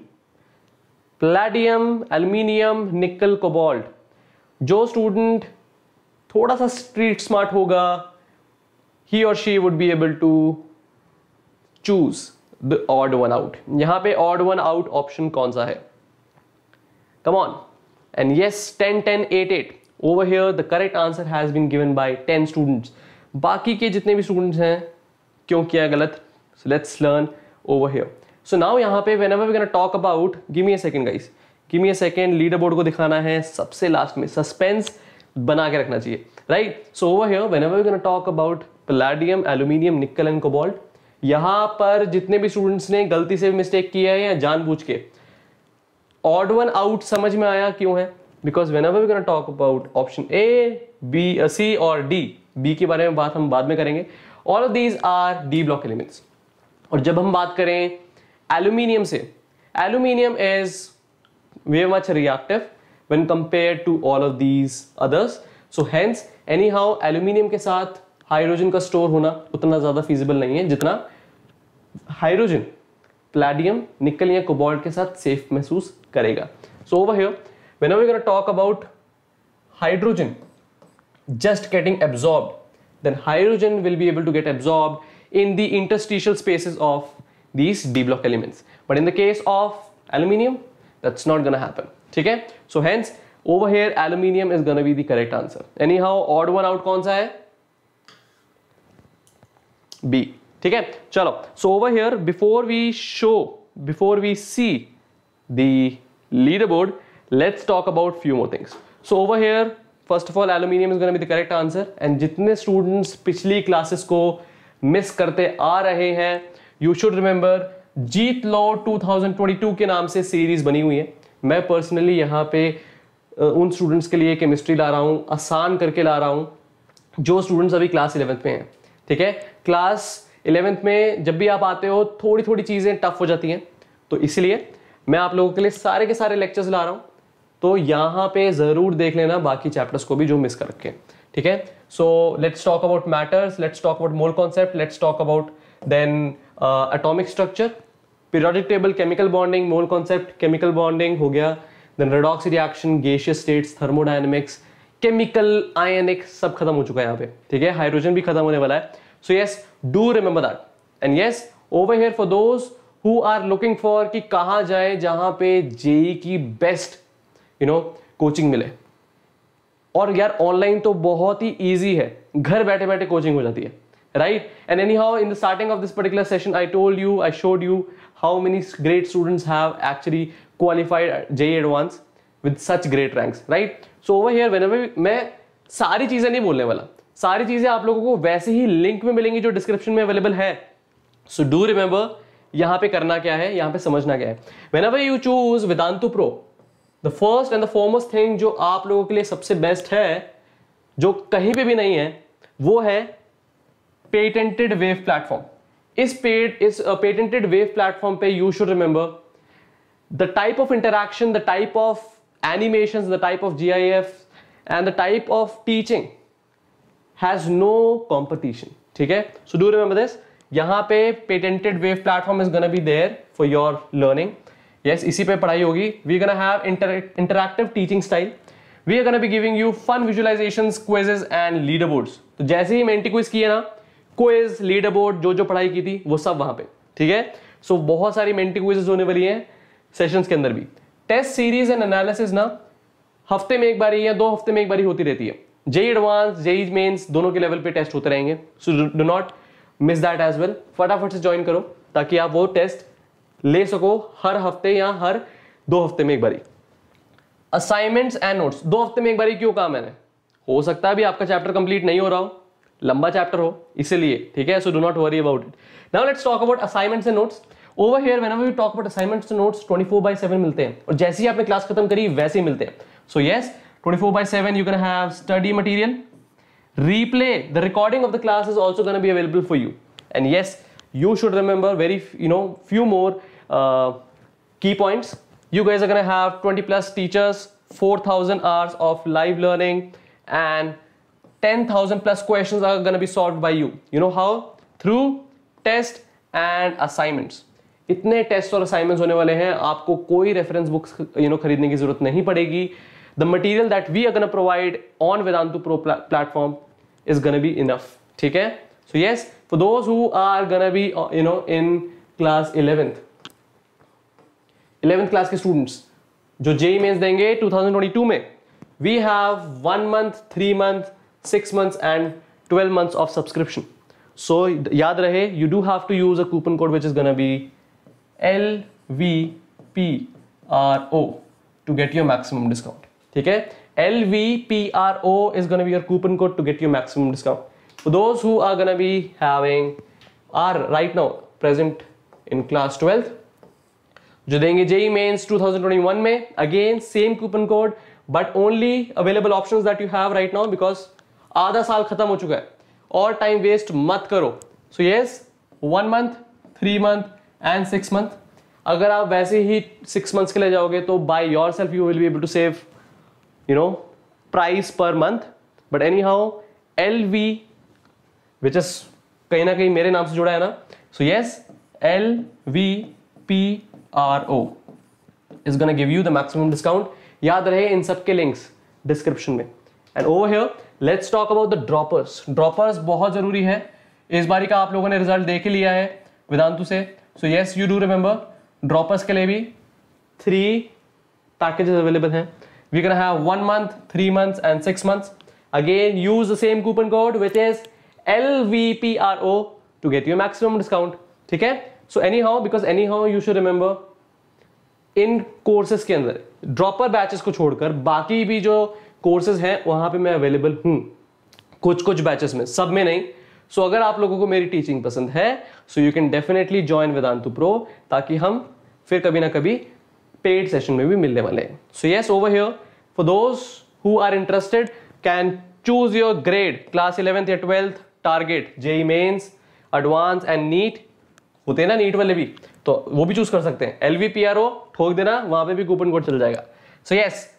Speaker 1: palladium aluminium nickel cobalt जो स्टूडेंट थोड़ा सा स्ट्रीट स्मार्ट होगा ही और she would be able to choose the odd one out यहां पे ऑड वन आउट ऑप्शन कौन सा है come on and yes ten ten eight eight over here the correct answer has been given by ten students बाकी के जितने भी students हैं क्यों किया गलत so let's learn over here so now यहां पे whenever we can talk about give me a second guys give me a second leader board को दिखाना है सबसे लास्ट में सस्पेंस बना के रखना चाहिए right so over here whenever we can talk about palladium aluminium nickel and cobalt यहां पर जितने भी स्टूडेंट्स ने गलती से मिस्टेक किया है या जानबूझ के ऑड वन आउट समझ में आया क्यों है because whenever we talk about option A B C और डी बी के बारे में बात हम बाद में करेंगे all of these are D block elements और जब हम बात करें एल्यूमिनियम से aluminium is way much reactive compare to all of these others so hence anyhow aluminium के साथ हाइड्रोजन का स्टोर होना उतना ज्यादा फिजिबल नहीं है जितना हाइड्रोजन प्लेडियम निकल या कोबॉल्ट के साथ सेफ महसूस करेगा so over here when we talk about hydrogen just getting absorb then hydrogen will be able to get absorb in the interstitial spaces of these D block elements but in the case of aluminium that's not gonna happen ठीक है so hence over here aluminium is gonna be the correct answer anyhow odd one out कौन सा है B ठीक है चलो so over here before we show before we see the leader board let's talk about few more things so over here first of all aluminium is going to be the correct answer and jitne students pichli classes ko miss karte aa rahe hain you should remember जीत लो 2022 के नाम से series बनी हुई है मैं personally यहाँ पे उन स्टूडेंट्स के लिए केमिस्ट्री ला रहा हूँ आसान करके ला रहा हूँ जो स्टूडेंट्स अभी क्लास इलेवेंथ में हैं ठीक है क्लास इलेवेंथ में जब भी आप आते हो थोड़ी थोड़ी चीज़ें टफ हो जाती हैं तो इसलिए मैं आप लोगों के लिए सारे के सारे लेक्चर्स ला रहा हूँ तो यहाँ पे ज़रूर देख लेना बाकी चैप्टर्स को भी जो मिस कर रखे ठीक है so let's talk about matters let's talk about mole concept let's talk about then atomic structure periodic table chemical bonding mole concept chemical bonding हो गया then redox reaction gaseous states thermodynamics chemical एक सब खत्म हो चुका है यहाँ पे ठीक है हाइड्रोजन भी खत्म होने वाला है so yes do remember that and yes over here for those who are looking for कि कहा जाए जहां पे जेई e की बेस्ट यू नो कोचिंग मिले और यार ऑनलाइन तो बहुत ही ईजी है घर बैठे बैठे कोचिंग हो जाती है right and anyhow in the starting of this particular session I told you I showed you how many great students have actually qualified JEE advance with such great ranks right so over here when मैं सारी चीज़ें नहीं बोलने वाला सारी चीज़ें आप लोगों को वैसे ही लिंक में मिलेंगी जो डिस्क्रिप्शन में अवेलेबल है सो डू रिमेंबर यहां पे करना क्या है यहां पे समझना क्या है when you choose Vedantu pro the first and the foremost thing जो आप लोगों के लिए सबसे बेस्ट है जो कहीं पे भी नहीं है वो है पेटेंटेड वेव प्लेटफॉर्म इस पेट इस पेटेंटेड वेव प्लेटफॉर्म पे you should remember the type of interaction the type of animations, the type of GIFs and the type of teaching has no competition. Okay? So do remember this. यहाँ पे patented wave platform is gonna be there for your learning yes इसी पे पढ़ाई होगी we gonna have interactive teaching style we are gonna be giving you fun visualization quizzes and leader boards तो जैसे ही Menti quiz किए ना quiz leader board जो जो पढ़ाई की थी वो सब वहां पे ठीक है सो so, बहुत सारी मेंटी क्विजेज होने वाली हैं सेशंस के अंदर भी टेस्ट सीरीज एंड एनालिसिस ना हफ्ते में एक बार या दो हफ्ते में एक बार होती रहती है जेई एडवांस जेई मेन्स दोनों के लेवल पे टेस्ट होते रहेंगे so do not miss that as well फटाफट से ज्वाइन करो ताकि आप वो टेस्ट ले सको हर हफ्ते या हर दो हफ्ते में एक बारी असाइनमेंट्स एंड नोट्स दो हफ्ते में एक बारी क्यों कहा मैंने हो सकता है भी आपका चैप्टर कंप्लीट नहीं हो रहा हो लंबा चैप्टर हो इसीलिए ठीक है so do not worry about it now let's talk about assignments and notes over here when you talk about assignments notes 24 by 7 मिलते हैं और जैसे ही आपने क्लास खत्म करी वैसे ही मिलते हैं so yes 24 by 7 you can have study material replay the recording of the class is also gonna be available for you and yes you should remember very you know few more key points you guys अगर have twenty plus teachers four thousand hours of live learning and ten plus question are gonna be solve by you you know how through test and assignments इतने test और assignments होने वाले हैं आपको कोई reference books you know खरीदने की जरूरत नहीं पड़ेगी the material that we are gonna provide on Vedantu pro platform is gonna be enough ठीक है so yes for those who are gonna be you know in class eleventh eleventh class के students जो JEE mains e देंगे 2022 में we have one month three month six months and twelve months of subscription so याद रहे you do have to use a coupon code which is gonna be L V P R O to get your maximum discount ठीक है L V P R O is gonna be your coupon code to get your maximum discount those who are gonna be having are right now present in class twelfth जो देंगे JEE mains 2021 में again same coupon code but only available options that you have right now because आधा साल खत्म हो चुका है और टाइम वेस्ट मत करो so yes one month three month and six month अगर आप वैसे ही सिक्स मंथ्स के लिए जाओगे तो by yourself you will be able to save you know price per month but anyhow L V which is कहीं ना कहीं मेरे नाम से जुड़ा है ना so yes L V P R O is gonna give you the maximum discount याद रहे इन सब के लिंक्स डिस्क्रिप्शन में and over here let's talk about the droppers droppers बहुत ज़रूरी है इस बारी का आप लोगों ने रिजल्ट देख ही लिया है वेदांतु से so yes you do remember droppers के लिए भी थ्री पैकेजेस अवेलेबल हैं we can have one month three months and six months coupon code which is L V P R O to get you maximum discount ठीक है how because anyhow you should remember इन courses के अंदर dropper batches को छोड़कर बाकी भी जो कोर्सेज हैं वहां पे मैं अवेलेबल हूं कुछ कुछ बैचेस में सब में नहीं सो अगर आप लोगों को मेरी टीचिंग पसंद है so you can definitely join Vedantu pro ताकि हम फिर कभी ना कभी पेड सेशन में भी मिलने वाले हैं so yes over here for those who are interested can choose your grade class eleventh या twelfth target JEE mains advance and NEET होते हैं ना नीट वाले भी तो वो भी चूज कर सकते हैं L V P R O ठोक देना वहां पे भी कूपन कोड चल जाएगा so yes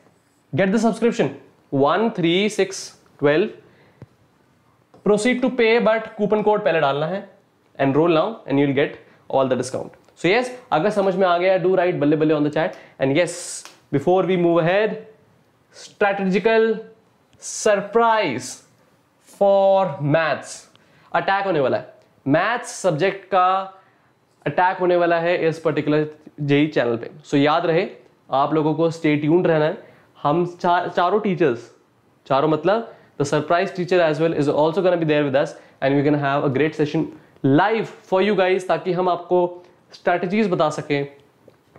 Speaker 1: get the subscription one three six twelve proceed to pay but coupon code पहले डालना है and roll now and you'll get all the discount so yes अगर समझ में आ गया डू राइट बल्ले बल्ले on the chat and yes before we move ahead strategical surprise for maths attack होने वाला है मैथ्स सब्जेक्ट का अटैक होने वाला है इस पर्टिकुलर जेई चैनल पे सो so, याद रहे आप लोगों को स्टे ट्यून्ड रहना है हम चार चारों टीचर्स चारों मतलब The surprise teacher as well is also going to be there with us and we're going to have a great session live for you guys ताकि हम आपको strategies बता सकें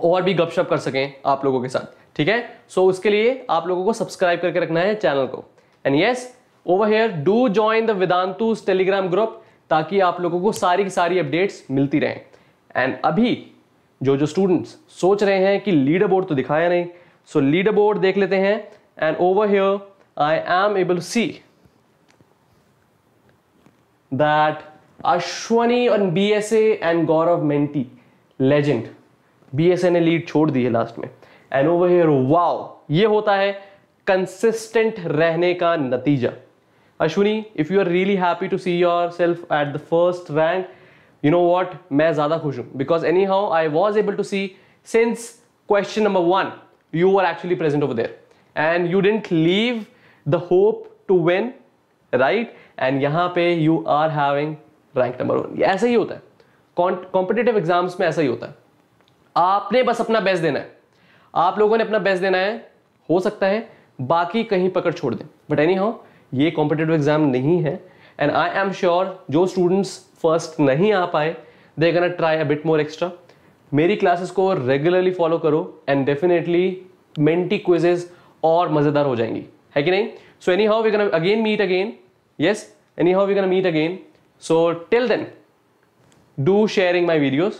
Speaker 1: और भी गपशप कर सकें आप लोगों के साथ ठीक है सो so, उसके लिए आप लोगों को सब्सक्राइब करके रखना है चैनल को and yes over here do join the Vedantu's Telegram group ताकि आप लोगों को सारी की सारी अपडेट्स मिलती रहें एंड अभी जो जो स्टूडेंट्स सोच रहे हैं कि लीडर बोर्ड तो दिखाया नहीं सो लीडर बोर्ड देख लेते हैं and over here I am able to see that Ashwani on BSA and Gaurav Menti, legend. BSA ने लीड छोड़ दी है लास्ट में एंड ओवर हियर वाओ ये होता है कंसिस्टेंट रहने का नतीजा Ashwini if you are really happy to see yourself at the first rank you know what मैं ज़्यादा खुश हूँ because anyhow I was able to see since question number one you are actually present over there and you didn't leave the hope to win right and यहां पे you are having rank number one ऐसा ही होता है competitive exams में ऐसा ही होता है आपने बस अपना बेस्ट देना है आप लोगों ने अपना बेस्ट देना है हो सकता है बाकी कहीं पकड़ छोड़ दें बट एनी हाउ ये कॉम्पिटेटिव एग्जाम नहीं है एंड आई एम श्योर जो स्टूडेंट्स फर्स्ट नहीं आ पाए they can try a bit more extra मेरी क्लासेस को रेगुलरली फॉलो करो एंड डेफिनेटली मेंटी क्विजेज और मज़ेदार हो जाएंगी है कि नहीं so anyhow we can again meet again yes anyhow we can meet again so till then do sharing my videos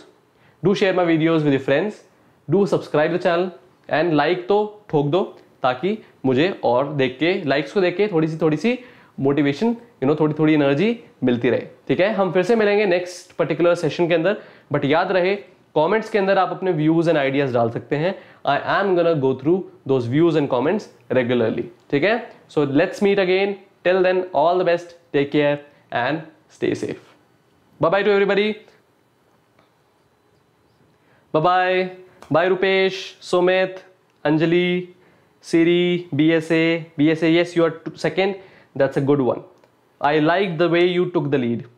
Speaker 1: do share my videos with friends do subscribe the channel and like तो ठोक दो ताकि मुझे और देख के likes को देख के थोड़ी सी थोड़ी सी मोटिवेशन यू नो थोड़ी थोड़ी एनर्जी मिलती रहे ठीक है हम फिर से मिलेंगे नेक्स्ट पर्टिकुलर सेशन के अंदर बट याद रहे कमेंट्स के अंदर आप अपने व्यूज एंड आइडियाज डाल सकते हैं I am gonna go through those views and comments regularly. Okay? So let's meet again. Till then, all the best. Take care and stay safe. Bye bye to everybody. Bye bye. Bye Rupesh, Sumit, Anjali, Siri, BSA. BSA, yes, you are second. That's a good one. I like the way you took the lead.